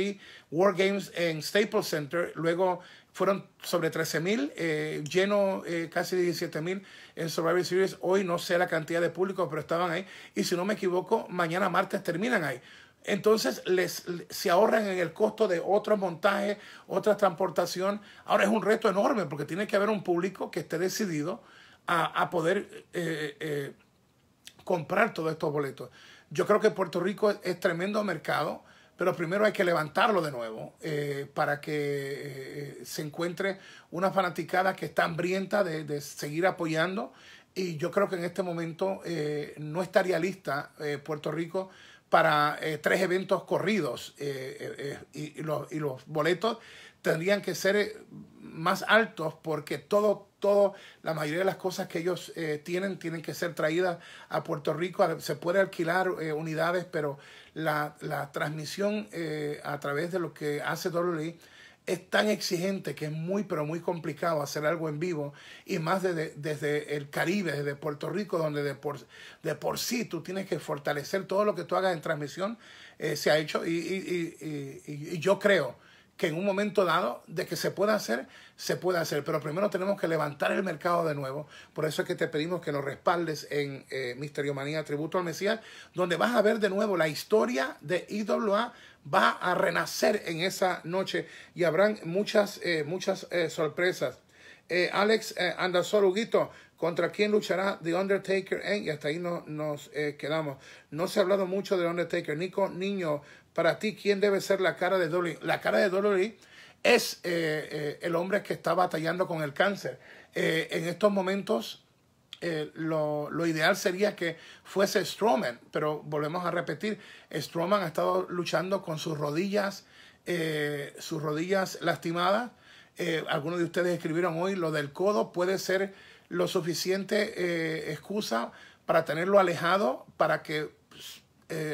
War Games en Staples Center, luego fueron sobre 13 mil, eh, lleno eh, casi 17 mil en Survivor Series. Hoy no sé la cantidad de público, pero estaban ahí. Y si no me equivoco, mañana martes terminan ahí. Entonces les, se ahorran en el costo de otro montaje, otra transportación. Ahora es un reto enorme porque tiene que haber un público que esté decidido a, poder eh, eh, comprar todos estos boletos. Yo creo que Puerto Rico es, tremendo mercado, pero primero hay que levantarlo de nuevo eh, para que se encuentre una fanaticada que está hambrienta de, de seguir apoyando. Y yo creo que en este momento no estaría lista Puerto Rico para eh, tres eventos corridos eh, eh, y, los, boletos tendrían que ser más altos porque todo, todo, la mayoría de las cosas que ellos tienen tienen que ser traídas a Puerto Rico. Se puede alquilar unidades, pero la, la transmisión a través de lo que hace Dolly es tan exigente que es muy, pero muy complicado hacer algo en vivo y más desde, desde el Caribe, desde Puerto Rico, donde de por, de por sí tú tienes que fortalecer todo lo que tú hagas en transmisión, eh, se ha hecho y, y, y, y yo creo que en un momento dado de que se pueda hacer, se puede hacer. Pero primero tenemos que levantar el mercado de nuevo. Por eso es que te pedimos que nos respaldes en eh, Misterio Manía Tributo al Mesías, donde vas a ver de nuevo la historia de IWA va a renacer en esa noche y habrán muchas, eh, muchas eh, sorpresas. Alex Andazor Huguito, ¿Contra quién luchará The Undertaker? y hasta ahí no, nos quedamos. No se ha hablado mucho de The Undertaker. Nico Niño para ti quién debe ser la cara de Dolly. La cara de Dolly es eh, eh, el hombre que está batallando con el cáncer. Eh, en estos momentos lo, lo, ideal sería que fuese Stroman, pero volvemos a repetir, Stroman ha estado luchando con sus rodillas, sus rodillas lastimadas. algunos de ustedes escribieron hoy lo del codo puede ser lo suficiente excusa para tenerlo alejado, para que pues,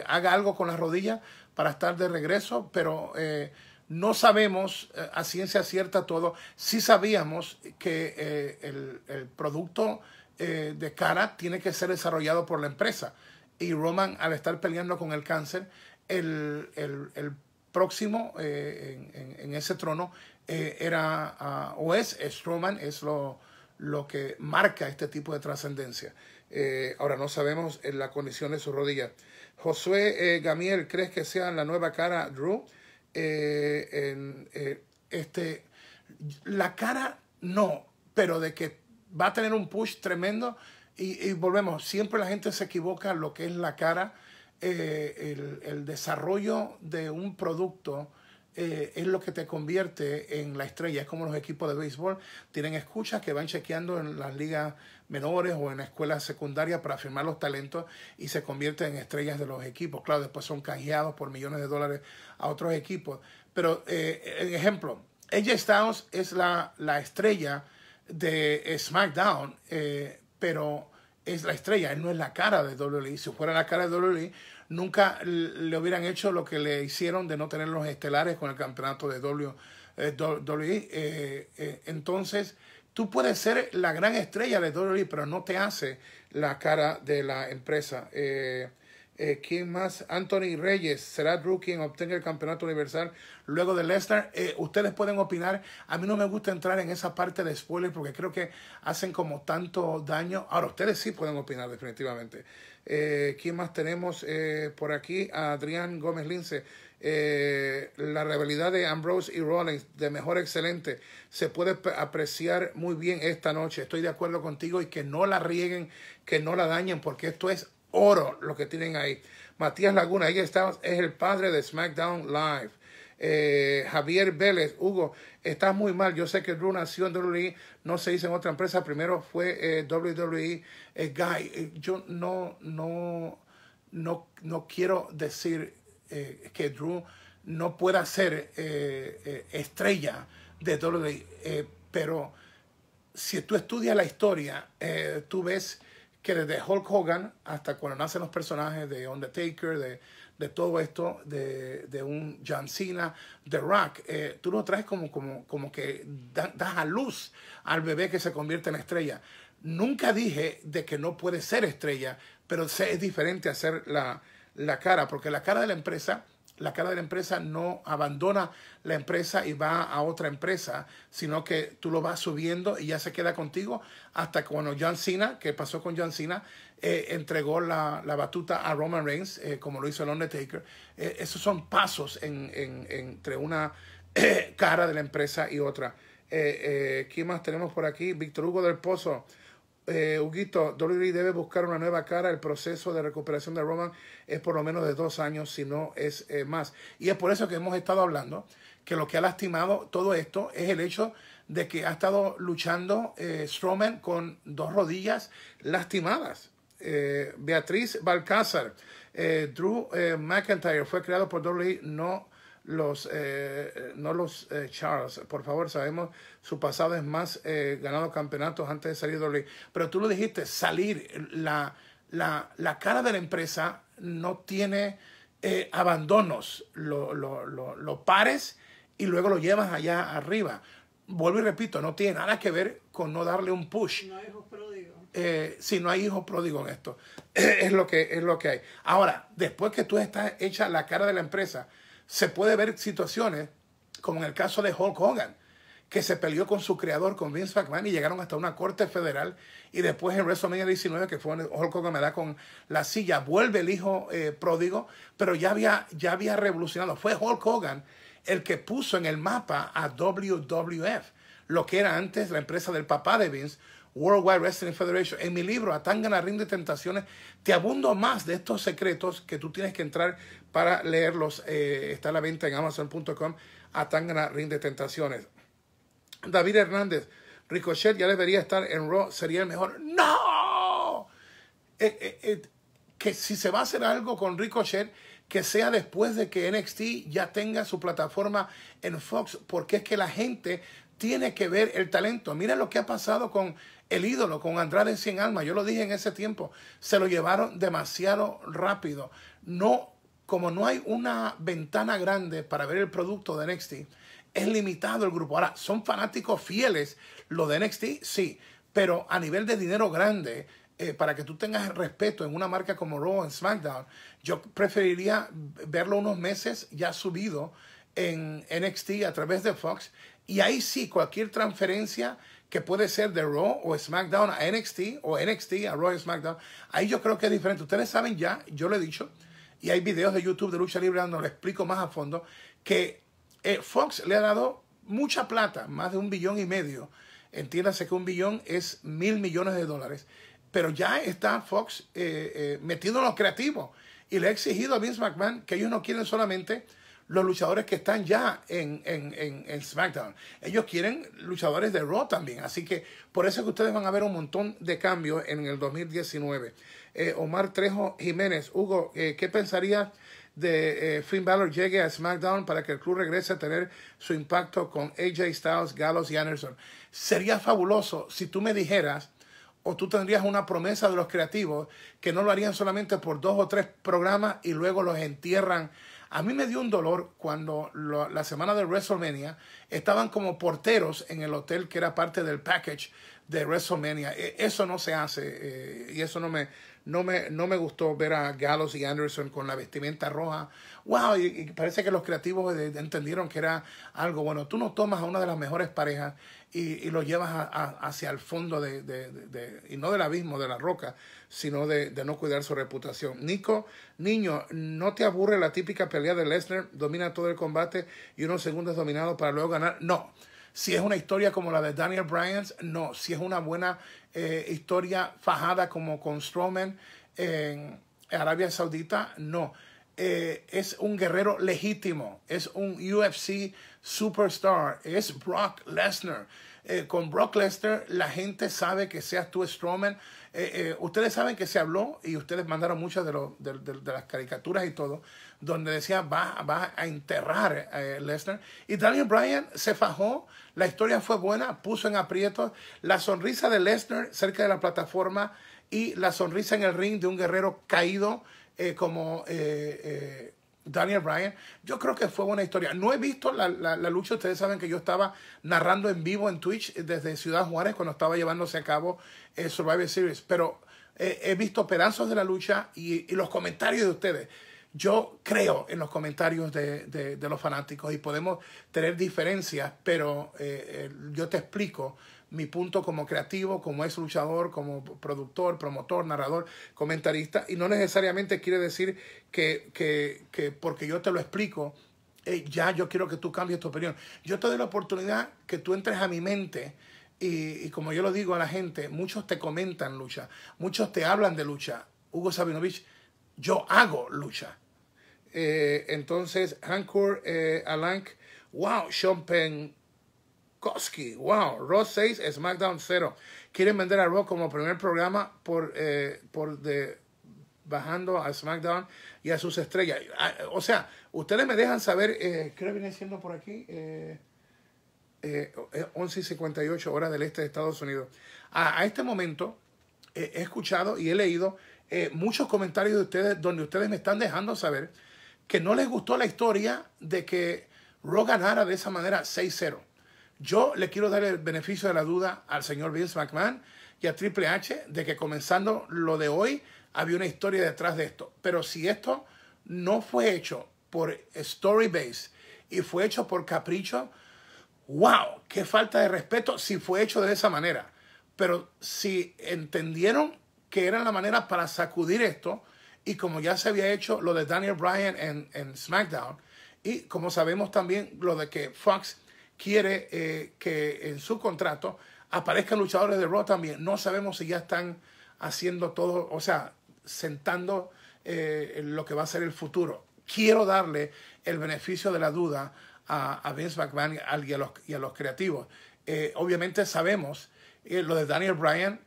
haga algo con las rodillas para estar de regreso, pero eh, no sabemos eh, a ciencia cierta todo. Sí sabíamos que eh, el, producto de cara tiene que ser desarrollado por la empresa. Y Roman, al estar peleando con el cáncer, el, próximo en, en, ese trono era o es, es Roman, es lo, lo que marca este tipo de trascendencia. ahora no sabemos en la condición de su rodilla. Josué eh, Gamiel, ¿crees que sea la nueva cara Drew? Eh, eh, este, la cara no, pero de que va a tener un push tremendo. Y, volvemos, siempre la gente se equivoca lo que es la cara. El, desarrollo de un producto es lo que te convierte en la estrella. Es como los equipos de béisbol tienen escuchas que van chequeando en las ligas menores o en escuelas escuela secundaria para firmar los talentos y se convierten en estrellas de los equipos. Claro, después son canjeados por millones de dólares a otros equipos. Pero, eh, ejemplo, ella Styles es la, estrella de SmackDown, eh, pero es la estrella, él no es la cara de WWE. Si fuera la cara de WWE, nunca le hubieran hecho lo que le hicieron de no tener los estelares con el campeonato de WWE. Eh, eh, entonces, Tú puedes ser la gran estrella de WWE, pero no te hace la cara de la empresa. Eh, eh, ¿Quién más? Anthony Reyes será Drew quien obtenga el campeonato universal luego de Lesnar. Eh, ustedes pueden opinar. A mí no me gusta entrar en esa parte de spoiler porque creo que hacen como tanto daño. Ahora, ustedes sí pueden opinar, definitivamente. ¿Quién más tenemos por aquí? Adrián Gómez Lince. Eh, la rivalidad de Ambrose y Rollins de mejor excelente se puede apreciar muy bien esta noche. Estoy de acuerdo contigo y que no la rieguen, que no la dañen, porque esto es oro lo que tienen ahí. Matías Laguna, ahí está, es el padre de SmackDown Live. Eh, Javier Vélez, Hugo, estás muy mal. Yo sé que Drew nació en WWE, no se hizo en otra empresa. Primero fue eh, WWE Guy. Yo no, no, no quiero decir eh, que Drew no pueda ser eh, eh, estrella de WWE, pero si tú estudias la historia, tú ves que desde Hulk Hogan hasta cuando nacen los personajes de Undertaker, de, de todo esto, de, un John Cena, de Rock, tú lo traes como, como, como que da, das a luz al bebé que se convierte en estrella. Nunca dije de que no puede ser estrella, pero es diferente hacer la, la cara, porque la cara de la empresa, la cara de la empresa no abandona la empresa y va a otra empresa, sino que tú lo vas subiendo y ya se queda contigo hasta cuando John Cena, que pasó con John Cena, eh, entregó la, batuta a Roman Reigns, eh, como lo hizo el Undertaker. Eh, esos son pasos entre una cara de la empresa y otra. ¿Qué más tenemos por aquí? Víctor Hugo del Pozo eh, Huguito, WWE debe buscar una nueva cara. El proceso de recuperación de Roman es por lo menos de dos años, si no es eh, más. Y es por eso que hemos estado hablando que lo que ha lastimado todo esto es el hecho de que ha estado luchando eh, con dos rodillas lastimadas. Eh, Beatriz Balcázar, eh, Drew McIntyre fue creado por WWE, no los, eh, no los eh, Charles, por favor, sabemos su pasado es más eh, ganado campeonatos antes de salir de Pero tú lo dijiste, salir, la, la, cara de la empresa no tiene abandonos, lo, pares y luego lo llevas allá arriba. Vuelvo y repito, no tiene nada que ver con no darle un push. No hay pródigo, si no hay hijos pródigo en esto. [clears throat] es, lo que, es lo que hay. Ahora, después que tú estás hecha la cara de la empresa, se puede ver situaciones, como en el caso de Hulk Hogan, que se peleó con su creador, con Vince McMahon, y llegaron hasta una corte federal. Y después en WrestleMania 19, que fue Hulk Hogan me da con la silla, vuelve el hijo eh, pródigo, pero ya había, ya había revolucionado. Fue Hulk Hogan el que puso en el mapa a WWF, lo que era antes la empresa del papá de Vince, Worldwide Wrestling Federation, en mi libro Atangana Ring de Tentaciones, te abundo más de estos secretos que tú tienes que entrar para leerlos. Eh, está a la venta en amazon.com, Atangana Ring de Tentaciones. David Hernández, Ricochet ya debería estar en Raw, sería el mejor. ¡No! Eh, eh, que si se va a hacer algo con Ricochet, que sea después de que NXT ya tenga su plataforma en Fox, porque es que la gente tiene que ver el talento. Mira lo que ha pasado con el ídolo con Andrade en alma, yo lo dije en ese tiempo, se lo llevaron demasiado rápido. No, como no hay una ventana grande para ver el producto de NXT, es limitado el grupo. Ahora, ¿son fanáticos fieles lo de NXT? Sí, pero a nivel de dinero grande, eh, para que tú tengas respeto en una marca como Raw en SmackDown, yo preferiría verlo unos meses ya subido en NXT a través de Fox. Y ahí sí, cualquier transferencia que puede ser de Raw o SmackDown a NXT o NXT a Raw SmackDown. Ahí yo creo que es diferente. Ustedes saben ya, yo lo he dicho, y hay videos de YouTube de lucha libre donde lo explico más a fondo, que eh, Fox le ha dado mucha plata, más de un billón y medio. Entiéndase que un billón es mil millones de dólares. Pero ya está Fox eh, eh, metido en lo creativo y le ha exigido a Vince McMahon que ellos no quieren solamente los luchadores que están ya en, SmackDown. Ellos quieren luchadores de Raw también. Así que por eso es que ustedes van a ver un montón de cambios en el 2019. Eh, Omar Trejo Jiménez, Hugo, eh, ¿qué pensarías de eh, Finn Balor llegue a SmackDown para que el club regrese a tener su impacto con AJ Styles, Gallows y Anderson? Sería fabuloso si tú me dijeras o tú tendrías una promesa de los creativos que no lo harían solamente por dos o tres programas y luego los entierran a mí me dio un dolor cuando la semana de WrestleMania estaban como porteros en el hotel que era parte del package de WrestleMania. E, eso no se hace eh, y eso no me, no me, no me gustó ver a Gallows y Anderson con la vestimenta roja. ¡Wow! Y, parece que los creativos eh, entendieron que era algo bueno. Tú no tomas a una de las mejores parejas y, y lo llevas a, hacia el fondo de, de, de, y no del abismo, de la roca, sino de, no cuidar su reputación. Nico, niño, ¿no te aburre la típica pelea de Lesnar? Domina todo el combate y unos segundos dominados para luego ganar. No. Si es una historia como la de Daniel Bryan, no. Si es una buena eh, historia fajada como con Strowman en Arabia Saudita, no. Eh, es un guerrero legítimo, es un UFC superstar, es Brock Lesnar. Eh, con Brock Lesnar la gente sabe que seas tú Strowman. ustedes saben que se habló y ustedes mandaron muchas de, de, las caricaturas y todo, donde decía va, va a enterrar a Lesnar. Y Daniel Bryan se fajó la historia fue buena, puso en aprieto la sonrisa de Lesnar cerca de la plataforma y la sonrisa en el ring de un guerrero caído eh, como eh, eh, Daniel Bryan. Yo creo que fue buena historia. No he visto la, la, lucha. Ustedes saben que yo estaba narrando en vivo en Twitch desde Ciudad Juárez cuando estaba llevándose a cabo Survivor Series. Pero he visto pedazos de la lucha y, los comentarios de ustedes yo creo en los comentarios de, los fanáticos y podemos tener diferencias, pero eh, eh, yo te explico mi punto como creativo, como ex luchador, como productor, promotor, narrador, comentarista, y no necesariamente quiere decir que, porque yo te lo explico, ya yo quiero que tú cambies tu opinión. Yo te doy la oportunidad que tú entres a mi mente. Y, y como yo lo digo a la gente, muchos te comentan lucha, muchos te hablan de lucha. Hugo Sabinovich, yo hago lucha. Eh, entonces, Hankour, eh, Alank, wow, Sean Kosky, wow, Raw 6, SmackDown 0. Quieren vender a Raw como primer programa por, eh, por de, bajando a SmackDown y a sus estrellas. Ah, o sea, ustedes me dejan saber, eh, creo que viene siendo por aquí, eh, eh, 11 y 58 horas del este de Estados Unidos. A, a este momento eh, he escuchado y he leído muchos comentarios de ustedes donde ustedes me están dejando saber que no les gustó la historia de que Raw ganara de esa manera 6-0. Yo le quiero dar el beneficio de la duda al señor Vince McMahon y a Triple H de que comenzando lo de hoy había una historia detrás de esto. Pero si esto no fue hecho por story base y fue hecho por capricho, wow, qué falta de respeto si fue hecho de esa manera. Pero si entendieron que era la manera para sacudir esto, y como ya se había hecho lo de Daniel Bryan en, SmackDown, y como sabemos también lo de que Fox quiere eh, que en su contrato aparezcan luchadores de Raw también. No sabemos si ya están haciendo todo, o sea, sentando eh, lo que va a ser el futuro. Quiero darle el beneficio de la duda a, Vince McMahon y a los, y a los creativos. Eh, obviamente sabemos lo de Daniel Bryan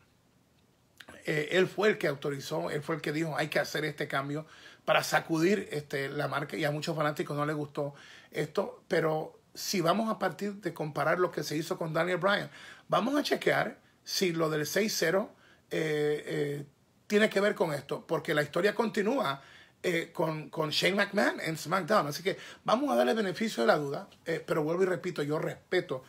eh, él fue el que autorizó, él fue el que dijo hay que hacer este cambio para sacudir este, la marca y a muchos fanáticos no les gustó esto, pero si vamos a partir de comparar lo que se hizo con Daniel Bryan, vamos a chequear si lo del 6-0 eh, eh, tiene que ver con esto, porque la historia continúa con, con, Shane McMahon en SmackDown. Así que vamos a darle beneficio de la duda, pero vuelvo y repito, yo respeto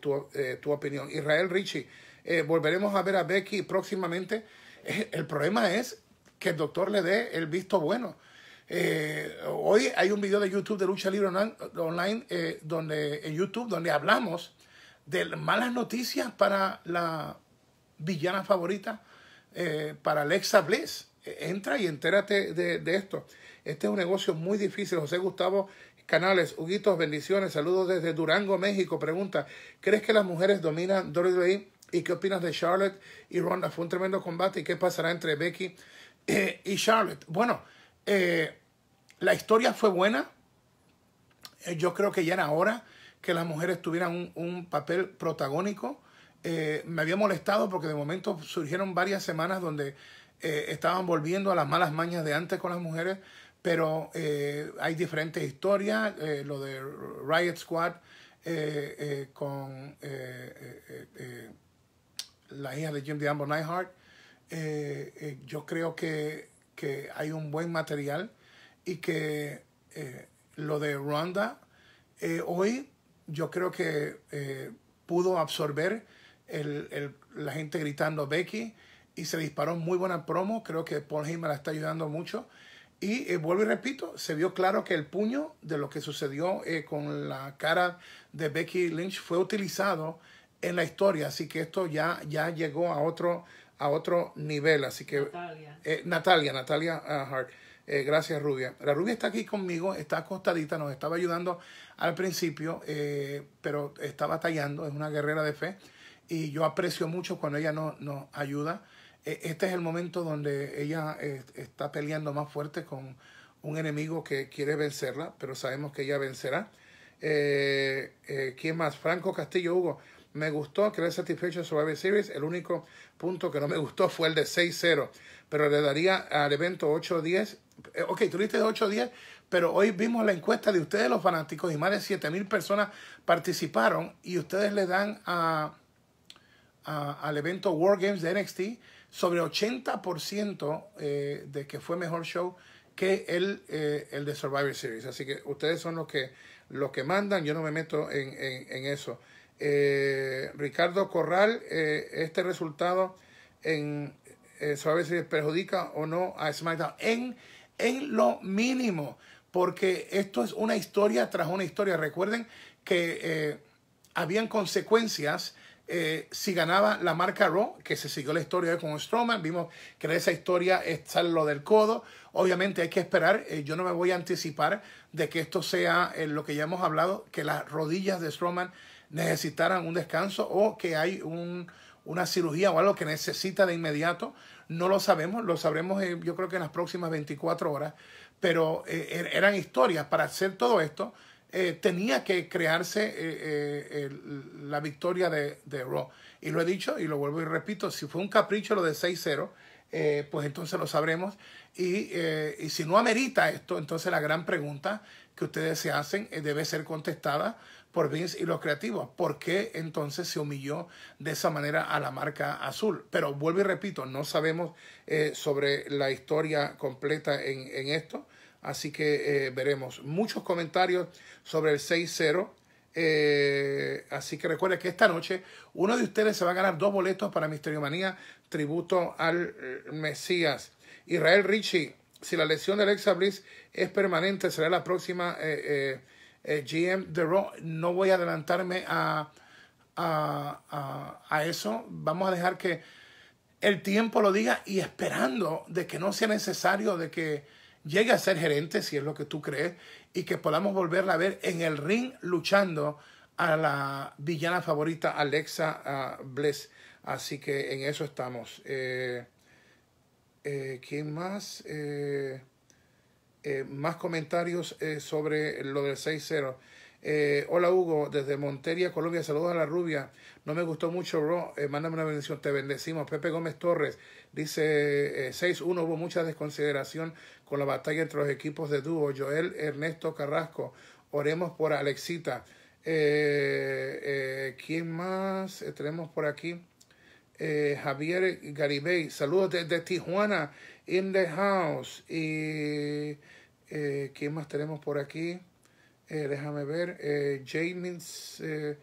tu, tu opinión. Israel Richie. Eh, volveremos a ver a Becky próximamente. Eh, el problema es que el doctor le dé el visto bueno. Eh, hoy hay un video de YouTube de Lucha Libre Online donde, en YouTube donde hablamos de malas noticias para la villana favorita, para Alexa Bliss. Entra y entérate de, esto. Este es un negocio muy difícil. José Gustavo Canales, Huguitos, bendiciones, saludos desde Durango, México. Pregunta, ¿crees que las mujeres dominan WWE? ¿Y qué opinas de Charlotte y Ronda? Fue un tremendo combate. ¿Y qué pasará entre Becky eh, y Charlotte? Bueno, eh, la historia fue buena. Eh, yo creo que ya era hora que las mujeres tuvieran un, un papel protagónico. me había molestado porque de momento surgieron varias semanas donde estaban volviendo a las malas mañas de antes con las mujeres, pero hay diferentes historias. lo de Riot Squad con la hija de Jim de amber eh, eh, yo creo que, que, hay un buen material y que eh, lo de Ronda eh, hoy yo creo que pudo absorber la gente gritando Becky y se disparó muy buena promo. Creo que Paul Heyman la está ayudando mucho. Y vuelvo y repito, se vio claro que el puño de lo que sucedió con la cara de Becky Lynch fue utilizado en la historia, así que esto ya, ya llegó a otro, a otro nivel. Así que Natalia, eh, Natalia, Hart. Eh, gracias, Rubia. La Rubia está aquí conmigo, está acostadita, nos estaba ayudando al principio, eh, pero está batallando, es una guerrera de fe y yo aprecio mucho cuando ella nos, ayuda. este es el momento donde ella está peleando más fuerte con un enemigo que quiere vencerla, pero sabemos que ella vencerá. ¿Quién más? Franco Castillo Hugo. Me gustó, quedé satisfecho Survivor Series. El único punto que no me gustó fue el de 6-0, pero le daría al evento 8-10. Eh, ok, tú diste 8-10, pero hoy vimos la encuesta de ustedes, los fanáticos, y más de 7 mil personas participaron y ustedes le dan a, a, al evento War Games de NXT sobre 80% eh, de que fue mejor show que el, eh, el de Survivor Series. Así que ustedes son los que, los que mandan, yo no me meto en, en eso. Eh, Ricardo Corral, eh, este resultado en eh, si perjudica o no a SmackDown. En, en lo mínimo, porque esto es una historia tras una historia. Recuerden que eh, habían consecuencias si ganaba la marca Raw, que se siguió la historia con Strowman, vimos que esa historia está lo del codo. Obviamente hay que esperar, yo no me voy a anticipar de que esto sea lo que ya hemos hablado, que las rodillas de Strowman necesitaran un descanso o que hay un, una cirugía o algo que necesita de inmediato. No lo sabemos, lo sabremos yo creo que en las próximas 24 horas, pero eh, er, eran historias. Para hacer todo esto eh, tenía que crearse eh, la victoria de, de Raw. Y lo he dicho y lo vuelvo y repito, si fue un capricho lo de 6-0, pues entonces lo sabremos. Y, y, si no amerita esto, entonces la gran pregunta que ustedes se hacen debe ser contestada por Vince y los creativos. ¿Por qué entonces se humilló de esa manera a la marca azul? Pero vuelvo y repito, no sabemos eh, sobre la historia completa en, esto, así que eh, veremos muchos comentarios sobre el 6-0. Eh, así que recuerde que esta noche uno de ustedes se va a ganar dos boletos para Misterio Manía, tributo al Mesías. Israel Richie, si la lesión de Alexa Bliss es permanente, será la próxima eh, GM de Raw. No voy a adelantarme a, a, eso. Vamos a dejar que el tiempo lo diga y esperando de que no sea necesario de que llegue a ser gerente, si es lo que tú crees, y que podamos volverla a ver en el ring luchando a la villana favorita Alexa Bless. Ah, Bliss. Así que en eso estamos. Eh, eh, ¿Quién más? Eh, más comentarios eh, sobre lo del 6-0. Eh, hola Hugo, desde Montería, Colombia. Saludos a la rubia. No me gustó mucho, bro. mándame una bendición. Te bendecimos. Pepe Gómez Torres dice 6-1. Hubo mucha desconsideración con la batalla entre los equipos de dúo. Joel Ernesto Carrasco. Oremos por Alexita. ¿Quién más tenemos por aquí? Javier Garibay. Saludos desde Tijuana. In the House. Y eh, ¿quién más tenemos por aquí? Eh, déjame ver. Eh, James eh,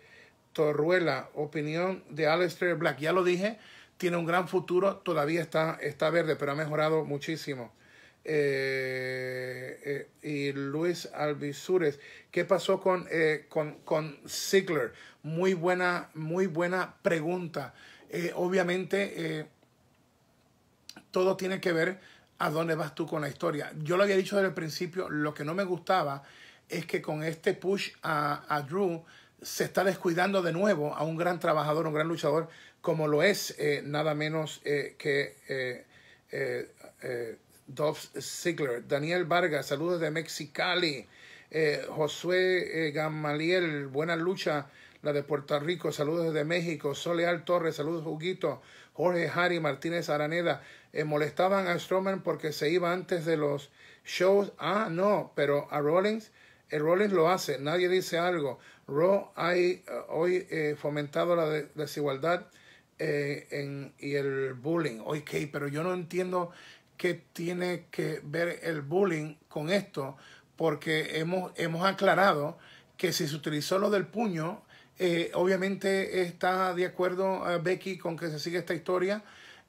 Torruela, opinión de Aleister Black. Ya lo dije, tiene un gran futuro, todavía está, está verde, pero ha mejorado muchísimo. y Luis Alvisures, ¿qué pasó con, con, con Ziegler? Muy buena, muy buena pregunta. obviamente todo tiene que ver a dónde vas tú con la historia. Yo lo había dicho desde el principio, lo que no me gustaba es que con este push a, Drew se está descuidando de nuevo a un gran trabajador, un gran luchador, como lo es eh, nada menos eh, que eh, eh Ziggler. Daniel Vargas, saludos de Mexicali. Josué Gamaliel, buena lucha. La de Puerto Rico, saludos desde México. Soleal Torres, saludos, Juguito. Jorge Harry Martínez Araneda, eh, molestaban a Strowman porque se iba antes de los shows. Ah, no, pero a Rollins, el eh, Rollins lo hace, nadie dice algo. Raw ha eh, hoy eh, fomentado la desigualdad en, y el bullying. Ok, pero yo no entiendo qué tiene que ver el bullying con esto, porque hemos, hemos aclarado que si se utilizó lo del puño, eh, obviamente está de acuerdo eh, Becky con que se siga esta historia.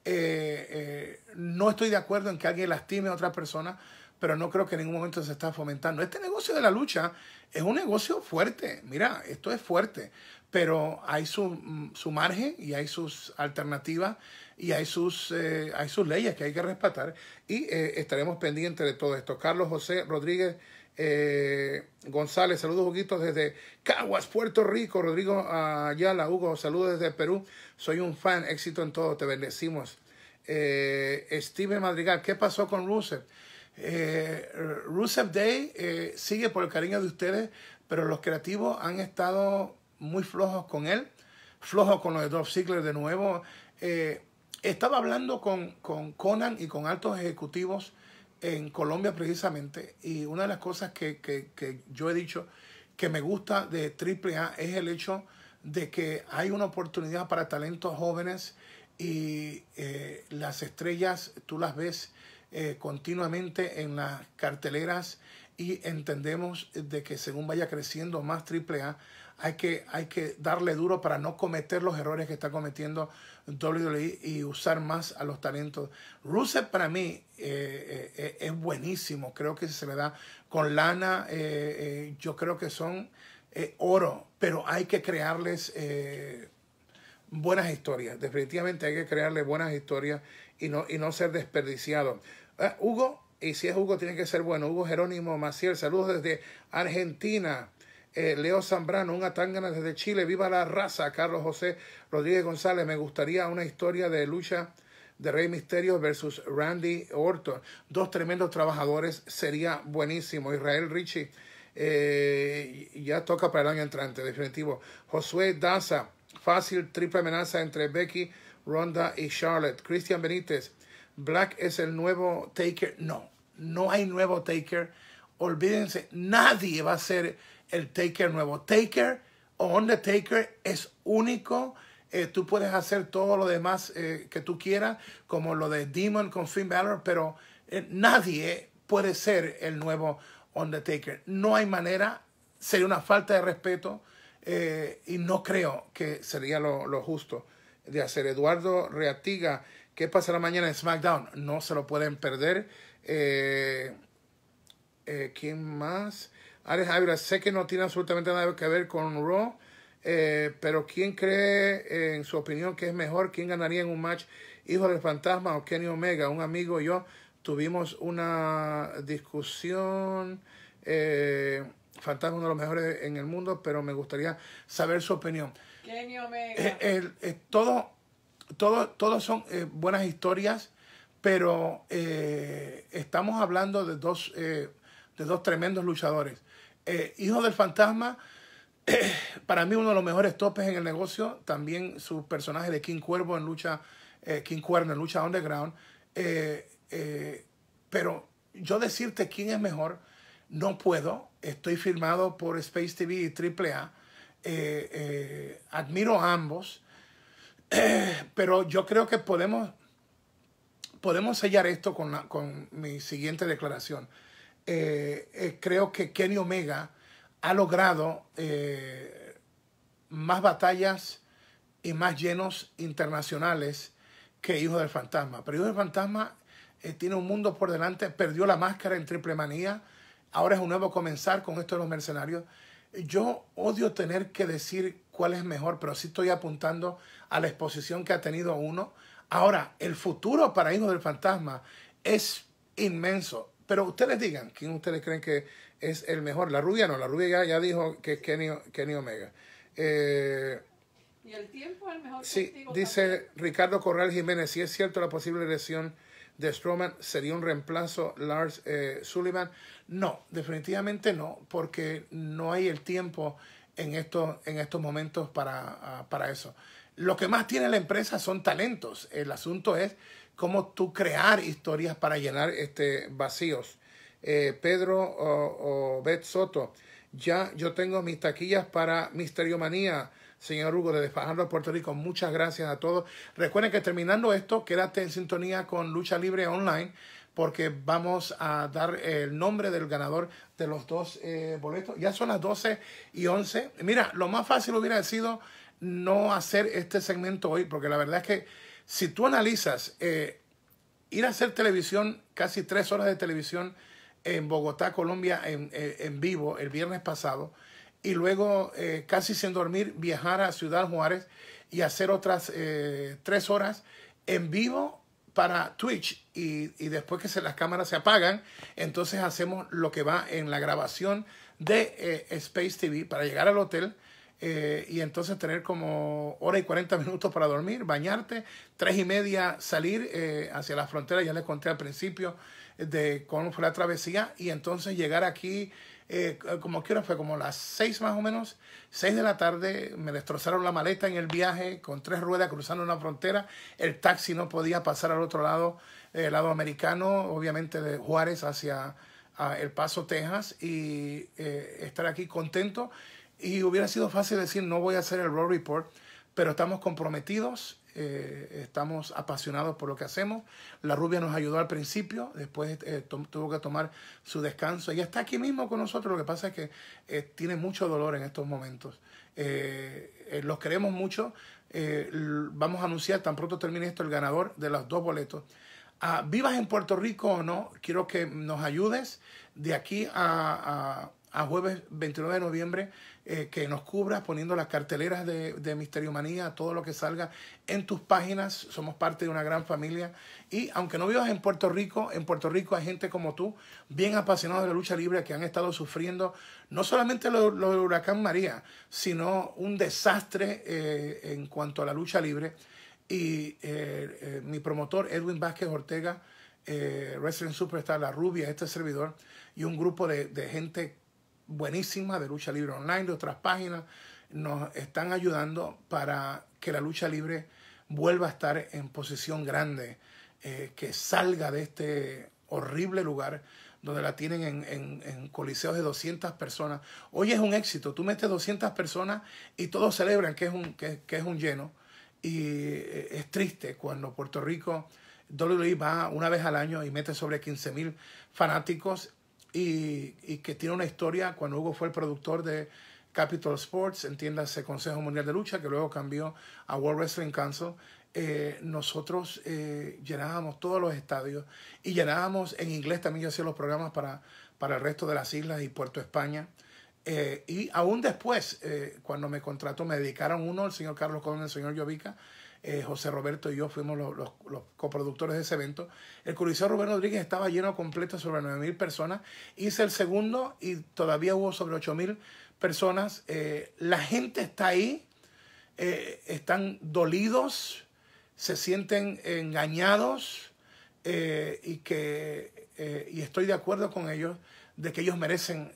Eh, no estoy de acuerdo en que alguien lastime a otra persona, pero no creo que en ningún momento se está fomentando. Este negocio de la lucha es un negocio fuerte. Mira, esto es fuerte, pero hay su, mm, su margen y hay sus alternativas y hay sus, hay sus leyes que hay que respetar y estaremos pendientes de todo esto. Carlos José Rodríguez eh, González, saludos Huguito desde Caguas, Puerto Rico. Rodrigo Ayala, Hugo, saludos desde Perú. Soy un fan, éxito en todo, te bendecimos. Eh, Steven Madrigal, ¿qué pasó con Rusev? Eh, Rusev Day eh, sigue por el cariño de ustedes, pero los creativos han estado muy flojos con él, flojos con los de Dolph Ziggler de nuevo. Eh, estaba hablando con Conan y con altos ejecutivos en Colombia precisamente y una de las cosas que, yo he dicho que me gusta de AAA es el hecho de que hay una oportunidad para talentos jóvenes y eh, las estrellas tú las ves eh, continuamente en las carteleras y entendemos de que según vaya creciendo más AAA hay que, hay que darle duro para no cometer los errores que está cometiendo WWE y usar más a los talentos. Rusev para mí eh, eh, eh, es buenísimo, creo que se le da con lana, yo creo que son oro, pero hay que crearles buenas historias, definitivamente hay que crearles buenas historias y no, y no ser desperdiciados. Hugo, y si es Hugo, tiene que ser bueno. Hugo Jerónimo Maciel, saludos desde Argentina. Eh, Leo Zambrano, una tangana desde Chile, viva la raza, Carlos José Rodríguez González, me gustaría una historia de lucha de Rey Misterio versus Randy Orton, dos tremendos trabajadores, sería buenísimo. Israel Richie eh, ya toca para el año entrante, definitivo. Josué Daza, fácil triple amenaza entre Becky, Ronda y Charlotte. Cristian Benítez, Black es el nuevo Taker. No, no hay nuevo Taker. Olvídense, nadie va a ser el Taker nuevo. Taker o Undertaker es único. Eh, tú puedes hacer todo lo demás eh, que tú quieras, como lo de Demon con Finn Balor, pero eh, nadie puede ser el nuevo Undertaker. No hay manera, sería una falta de respeto y no creo que sería lo, justo de hacer. Eduardo Reatiga, ¿qué la mañana en SmackDown? No se lo pueden perder. ¿Quién más? Alex sé que no tiene absolutamente nada que ver con Raw, eh, pero ¿quién cree, en su opinión, que es mejor? ¿Quién ganaría en un match? Hijo del Fantasma o Kenny Omega. Un amigo y yo tuvimos una discusión. Eh, Fantasma, uno de los mejores en el mundo, pero me gustaría saber su opinión. Kenny eh, Omega. Eh, todos todo, son buenas historias, pero estamos hablando de dos, de dos tremendos luchadores. Eh, Hijo del Fantasma, [clears throat] para mí uno de los mejores topes en el negocio. También su personaje de King Cuervo en lucha, eh, King Cuerno en lucha underground. Eh, pero yo decirte quién es mejor, no puedo. Estoy firmado por Space TV y AAA. admiro a ambos. [clears throat] pero yo creo que podemos, podemos sellar esto con mi siguiente declaración. Eh, eh, creo que Kenny Omega ha logrado eh, más batallas y más llenos internacionales que Hijo del Fantasma. Pero Hijo del Fantasma tiene un mundo por delante, perdió la máscara en Triple Manía, ahora es un nuevo comenzar con esto de los mercenarios. Yo odio tener que decir cuál es mejor, pero sí estoy apuntando a la exposición que ha tenido uno. Ahora, el futuro para Hijo del Fantasma es inmenso. Pero ustedes digan, ¿quién ustedes creen que es el mejor? La rubia no, la rubia ya, dijo que es Kenny, Omega. Eh, y el tiempo es el mejor. Sí, dice Ricardo Corral Jiménez, si es cierto la posible elección de Strowman, ¿sería un reemplazo Lars eh, Sullivan? No, definitivamente no, porque no hay el tiempo en estos, en estos momentos ah, para eso. Lo que más tiene la empresa son talentos. El asunto es cómo tú crear historias para llenar este, vacíos. Eh, Pedro o, Beth Soto, ya yo tengo mis taquillas para Misterio Manía. Señor Hugo, de Despajando de Puerto Rico, muchas gracias a todos. Recuerden que terminando esto, quédate en sintonía con Lucha Libre Online porque vamos a dar el nombre del ganador de los dos eh, boletos. Ya son las 12 y 11. Mira, lo más fácil hubiera sido no hacer este segmento hoy, porque la verdad es que si tú analizas eh, ir a hacer televisión, casi tres horas de televisión en Bogotá, Colombia, en, eh, vivo el viernes pasado, y luego eh, casi sin dormir viajar a Ciudad Juárez y hacer otras tres horas en vivo para Twitch y, después que se, las cámaras se apagan, entonces hacemos lo que va en la grabación de Space TV para llegar al hotel eh, y entonces tener como hora y 40 minutos para dormir, bañarte, tres y media salir eh, hacia la frontera, ya les conté al principio de cómo fue la travesía, y entonces llegar aquí, eh, como quiero, fue como las seis más o menos, seis de la tarde, me destrozaron la maleta en el viaje, con tres ruedas cruzando una frontera, el taxi no podía pasar al otro lado, el lado americano, obviamente de Juárez hacia... el Paso, Texas, y estar aquí contento y hubiera sido fácil decir, no voy a hacer el roll report, pero estamos comprometidos, eh, estamos apasionados por lo que hacemos. La rubia nos ayudó al principio, después eh, tuvo que tomar su descanso. Ella está aquí mismo con nosotros, lo que pasa es que eh, tiene mucho dolor en estos momentos. los queremos mucho. vamos a anunciar tan pronto termine esto el ganador de los dos boletos. Ah, vivas en Puerto Rico o no, quiero que nos ayudes de aquí a, a, a jueves 29 de noviembre eh, que nos cubras poniendo las carteleras de, de Misterio Manía, todo lo que salga en tus páginas. Somos parte de una gran familia. Y aunque no vivas en Puerto Rico, en Puerto Rico hay gente como tú, bien apasionados de la lucha libre, que han estado sufriendo no solamente lo, huracán María, sino un desastre eh, en cuanto a la lucha libre. Y eh, mi promotor, Edwin Vázquez Ortega, Wrestling Superstar, La Rubia, este servidor, y un grupo de, de gente buenísima de lucha libre online, de otras páginas, nos están ayudando para que la lucha libre vuelva a estar en posición grande, eh, que salga de este horrible lugar donde la tienen en, coliseos de 200 personas. Hoy es un éxito, tú metes 200 personas y todos celebran que es un, que, es un lleno. Y eh, es triste cuando Puerto Rico, WWE va una vez al año y mete sobre 15 mil fanáticos y, que tiene una historia cuando Hugo fue el productor de Capital Sports, entiéndase Consejo Mundial de Lucha, que luego cambió a World Wrestling Council. Eh, nosotros eh, llenábamos todos los estadios y llenábamos en inglés también yo hacía los programas para, para el resto de las islas y Puerto España. Eh, y aún después, eh, cuando me contrató, me dedicaron uno, el señor Carlos Colón y el señor Llovica, eh, José Roberto y yo fuimos los, coproductores de ese evento. El Coliseo Rubén Rodríguez estaba lleno completo, sobre 9.000 personas. Hice el segundo y todavía hubo sobre 8.000 personas. Eh, la gente está ahí, eh, están dolidos, se sienten engañados y, que, estoy de acuerdo con ellos de que ellos merecen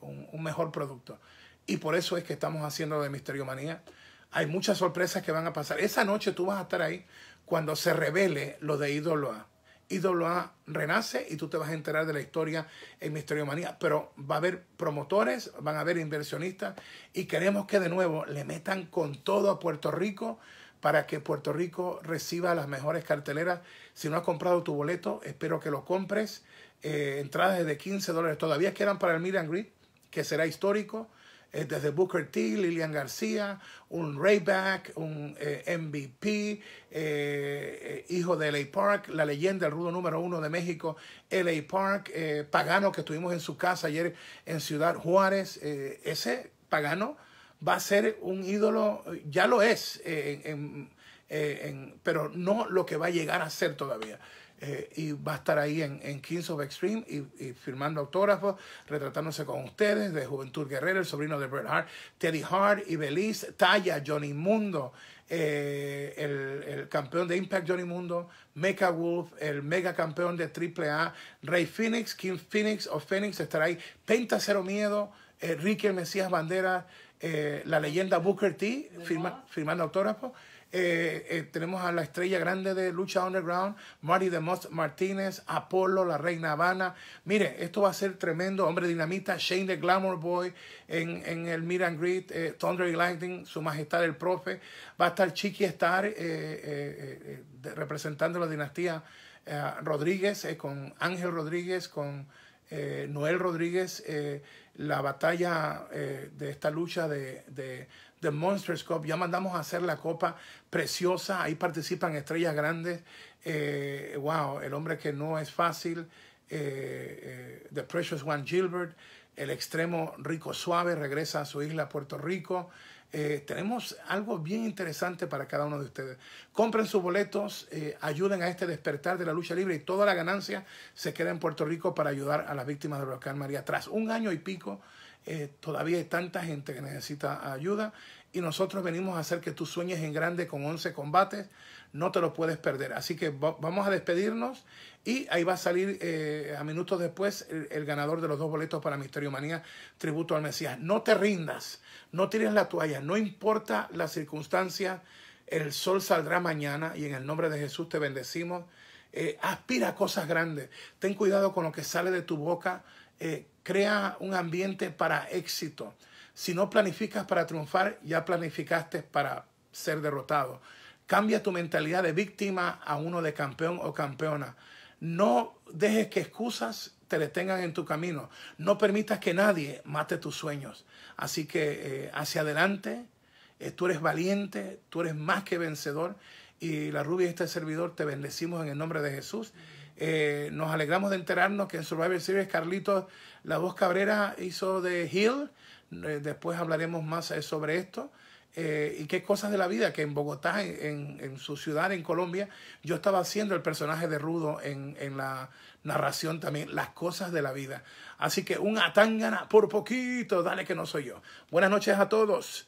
un, mejor producto. Y por eso es que estamos haciendo de Misterio Manía hay muchas sorpresas que van a pasar. Esa noche tú vas a estar ahí cuando se revele lo de ídolo A. Ídolo A renace y tú te vas a enterar de la historia en Misterio Manía. Pero va a haber promotores, van a haber inversionistas y queremos que de nuevo le metan con todo a Puerto Rico para que Puerto Rico reciba las mejores carteleras. Si no has comprado tu boleto, espero que lo compres. Eh, entradas de 15 dólares todavía quedan para el Miriam Grid, que será histórico desde Booker T, Lilian García, un Rayback, un eh, MVP, eh, eh, hijo de LA Park, la leyenda, el rudo número uno de México, LA Park, Pagano, que estuvimos en su casa ayer en Ciudad Juárez, ese Pagano va a ser un ídolo, ya lo es, pero no lo que va a llegar a ser todavía. Eh, y va a estar ahí en, Kings of Extreme y, firmando autógrafos, retratándose con ustedes, de Juventud Guerrero, el sobrino de Bret Hart, Teddy Hart y Belize, Taya, Johnny Mundo, eh, el, campeón de Impact Johnny Mundo, Mecha Wolf, el mega campeón de AAA, Rey Phoenix, King Phoenix o Phoenix estará ahí, Penta Cero Miedo, Enrique eh, Ricky el Mesías Bandera, eh, la leyenda Booker T firmando autógrafo. Eh, eh, tenemos a la estrella grande de Lucha Underground, Marty de Most Martínez, Apolo, la Reina Habana. Mire, esto va a ser tremendo. Hombre Dinamita, Shane the Glamour Boy en, el Meet and Greet, Thunder Lightning, Su Majestad el Profe. Va a estar Chiqui Star representando la dinastía Rodríguez, con Ángel Rodríguez, con Noel Rodríguez la batalla eh, de esta lucha de, The Monsters Cup. Ya mandamos a hacer la copa preciosa. Ahí participan estrellas grandes. Eh, wow, el hombre que no es fácil. Eh, The Precious One Gilbert. El extremo Rico Suave regresa a su isla Puerto Rico. Eh, tenemos algo bien interesante para cada uno de ustedes. Compren sus boletos, eh, ayuden a este despertar de la lucha libre y toda la ganancia se queda en Puerto Rico para ayudar a las víctimas del huracán María. Tras un año y pico, eh, todavía hay tanta gente que necesita ayuda y nosotros venimos a hacer que tú sueñes en grande con 11 combates no te lo puedes perder. Así que vamos a despedirnos y ahí va a salir eh, a minutos después el, ganador de los dos boletos para Misterio Manía, tributo al Mesías. No te rindas, no tires la toalla, no importa la circunstancia, el sol saldrá mañana y en el nombre de Jesús te bendecimos. Eh, aspira a cosas grandes, ten cuidado con lo que sale de tu boca, eh, crea un ambiente para éxito. Si no planificas para triunfar, ya planificaste para ser derrotado. Cambia tu mentalidad de víctima a uno de campeón o campeona. No dejes que excusas te detengan en tu camino. No permitas que nadie mate tus sueños. Así que eh, hacia adelante, eh, tú eres valiente, tú eres más que vencedor. Y la rubia y este servidor te bendecimos en el nombre de Jesús. Eh, nos alegramos de enterarnos que en Survivor Series Carlitos La Voz Cabrera hizo de Hill. después hablaremos más sobre esto. Eh, y qué cosas de la vida que en Bogotá, en, su ciudad, en Colombia, yo estaba haciendo el personaje de Rudo en, la narración también, las cosas de la vida. Así que un gana por poquito, dale que no soy yo. Buenas noches a todos.